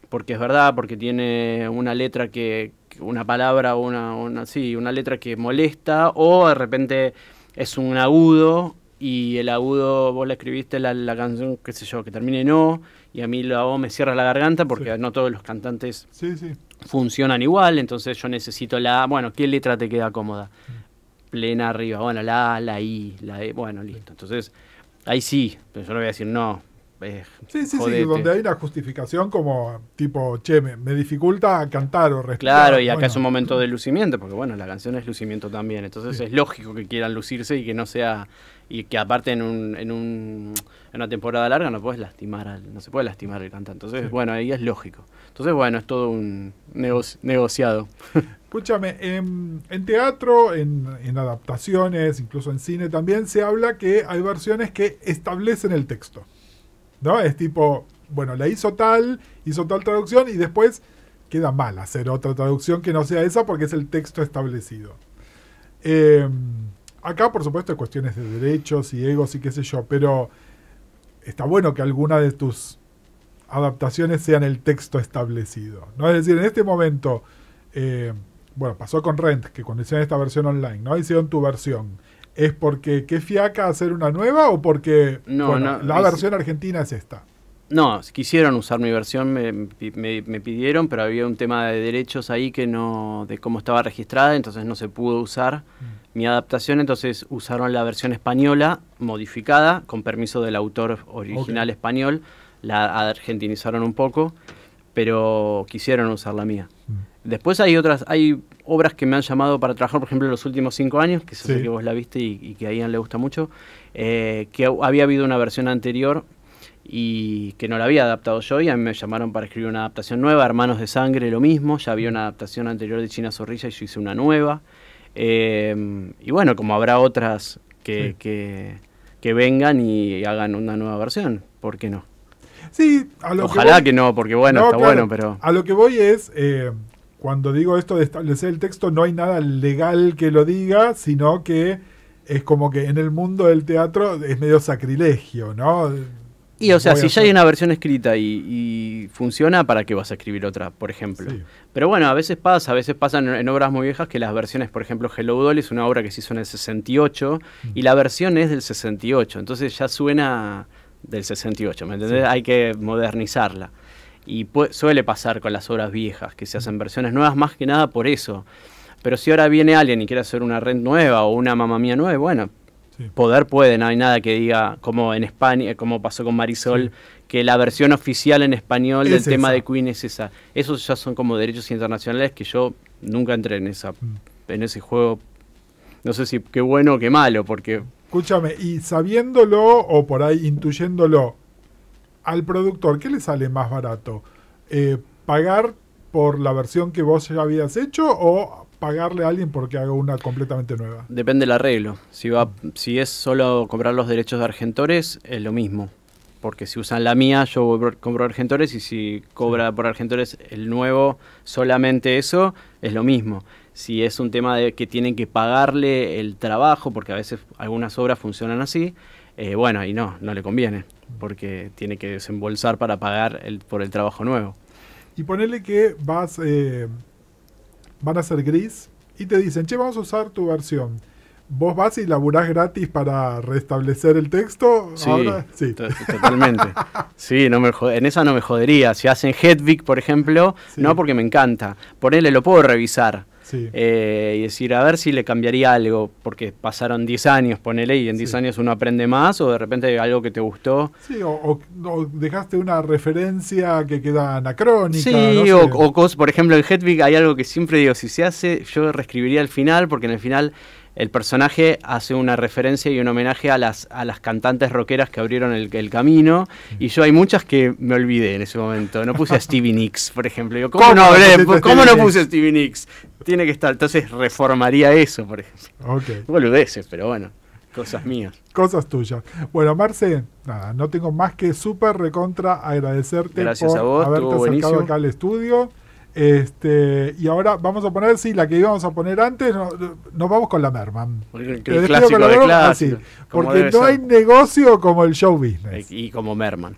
porque es verdad, porque tiene una letra que, una palabra una, una, sí, una letra que molesta, o de repente es un agudo y el agudo vos la escribiste la, canción, qué sé yo, que termine no y a mí la O me cierra la garganta porque no todos los cantantes funcionan igual, entonces yo necesito la, bueno, ¿qué letra te queda cómoda? plena arriba. Bueno, la A, la I, la E, bueno, listo. Entonces, ahí sí, pero yo no voy a decir no. sí, sí, sí, donde hay una justificación como tipo, che, me, dificulta cantar o respirar. Claro, y acá es un momento de lucimiento, porque bueno, la canción es lucimiento también, entonces es lógico que quieran lucirse y que no sea, y que aparte en, un, en, una temporada larga no puedes lastimar no se puede lastimar el cantante, entonces bueno, ahí es lógico. Entonces bueno, es todo un negociado. [LAUGHS] Escúchame, en, teatro, en, adaptaciones, incluso en cine también se habla que hay versiones que establecen el texto. ¿No? Es tipo, bueno, la hizo tal, hizo tal traducción y después queda mal hacer otra traducción que no sea esa porque es el texto establecido. Em, acá, por supuesto, hay cuestiones de derechos y egos y qué sé yo, pero está bueno que alguna de tus adaptaciones sean el texto establecido. ¿no? Es decir, en este momento. Em, bueno, pasó con Rent, que cuando hicieron esta versión online, ¿no? Hicieron tu versión. ¿Es porque qué fiaca hacer una nueva o porque la versión argentina es esta? No, quisieron usar mi versión, me, pidieron, pero había un tema de derechos ahí que no, de cómo estaba registrada, entonces no se pudo usar mm. mi adaptación, entonces usaron la versión española modificada, con permiso del autor original español, la argentinizaron un poco, pero quisieron usar la mía. Mm. Después hay otras, hay obras que me han llamado para trabajar, por ejemplo, en los últimos cinco años, que sé que vos la viste y, que a Ian le gusta mucho, eh, que había habido una versión anterior y que no la había adaptado yo y a mí me llamaron para escribir una adaptación nueva, Hermanos de Sangre lo mismo, ya había una adaptación anterior de China Zorrilla y yo hice una nueva. Em, y bueno, como habrá otras que, vengan y hagan una nueva versión, ¿por qué no? Sí, a lo Ojalá que, no, porque bueno, está bueno, pero. A lo que voy es. Eh, cuando digo esto de establecer el texto, no hay nada legal que lo diga, sino que es como que en el mundo del teatro es medio sacrilegio, ¿no? Y o sea, si ya hay una versión escrita y, funciona, ¿para qué vas a escribir otra, por ejemplo? Pero bueno, a veces pasa, a veces pasan en, obras muy viejas que las versiones, por ejemplo, Hello Dolly es una obra que se hizo en el 68 mm. y la versión es del 68, entonces ya suena del 68, ¿me entendés? Hay que modernizarla y suele pasar con las obras viejas, que se hacen versiones nuevas más que nada por eso. Pero si ahora viene alguien y quiere hacer una red nueva o una mamá mía nueva, bueno, poder puede, no hay nada que diga, como en España, eh, como pasó con Marisol, que la versión oficial en español del tema de Queen es esa. Esos ya son como derechos internacionales que yo nunca entré en, esa, mm. en ese juego. No sé si qué bueno o qué malo, porque... Escúchame, y sabiéndolo o por ahí intuyéndolo, al productor, ¿qué le sale más barato? Eh, ¿Pagar por la versión que vos ya habías hecho o pagarle a alguien porque haga una completamente nueva? Depende del arreglo. Si, va, si es solo cobrar los derechos de argentores, es lo mismo. Porque si usan la mía, yo voy, compro argentores y si cobra por argentores el nuevo, solamente eso, es lo mismo. Si es un tema de que tienen que pagarle el trabajo, porque a veces algunas obras funcionan así, eh, bueno, y no, no le conviene, porque tiene que desembolsar para pagar por el trabajo nuevo. Y ponele que vas, eh, van a ser gris y te dicen, che, vamos a usar tu versión. ¿Vos vas y laburás gratis para restablecer el texto? Sí, totalmente. Sí, en esa no me jodería. Si hacen Hedvig, por ejemplo, no porque me encanta. Ponele, lo puedo revisar eh, y decir, a ver si le cambiaría algo, porque pasaron 10 años, ponele, y en 10 años uno aprende más, o de repente algo que te gustó. Sí, o, dejaste una referencia que queda anacrónica. Sí, o, o, por ejemplo, en Hedwig hay algo que siempre digo, si se hace, yo reescribiría el final, porque en el final el personaje hace una referencia y un homenaje a las, a las cantantes rockeras que abrieron el, camino. Y yo hay muchas que me olvidé en ese momento. No puse a [LAUGHS] Stevie Nicks, por ejemplo. Yo, [LAUGHS] ¿Cómo, no, puse a Stevie Nicks? Tiene que estar. Entonces reformaría eso, por ejemplo. Okay. Boludeces, pero bueno. Cosas mías. Cosas tuyas. Bueno, Marce, nada, no tengo más que súper recontra agradecerte por a vos, haberte acercado acá al estudio. Este, y ahora vamos a poner, sí, la que íbamos a poner antes, nos vamos con la Merman. clásico de ah, porque no hay negocio como el show business. Y como Merman.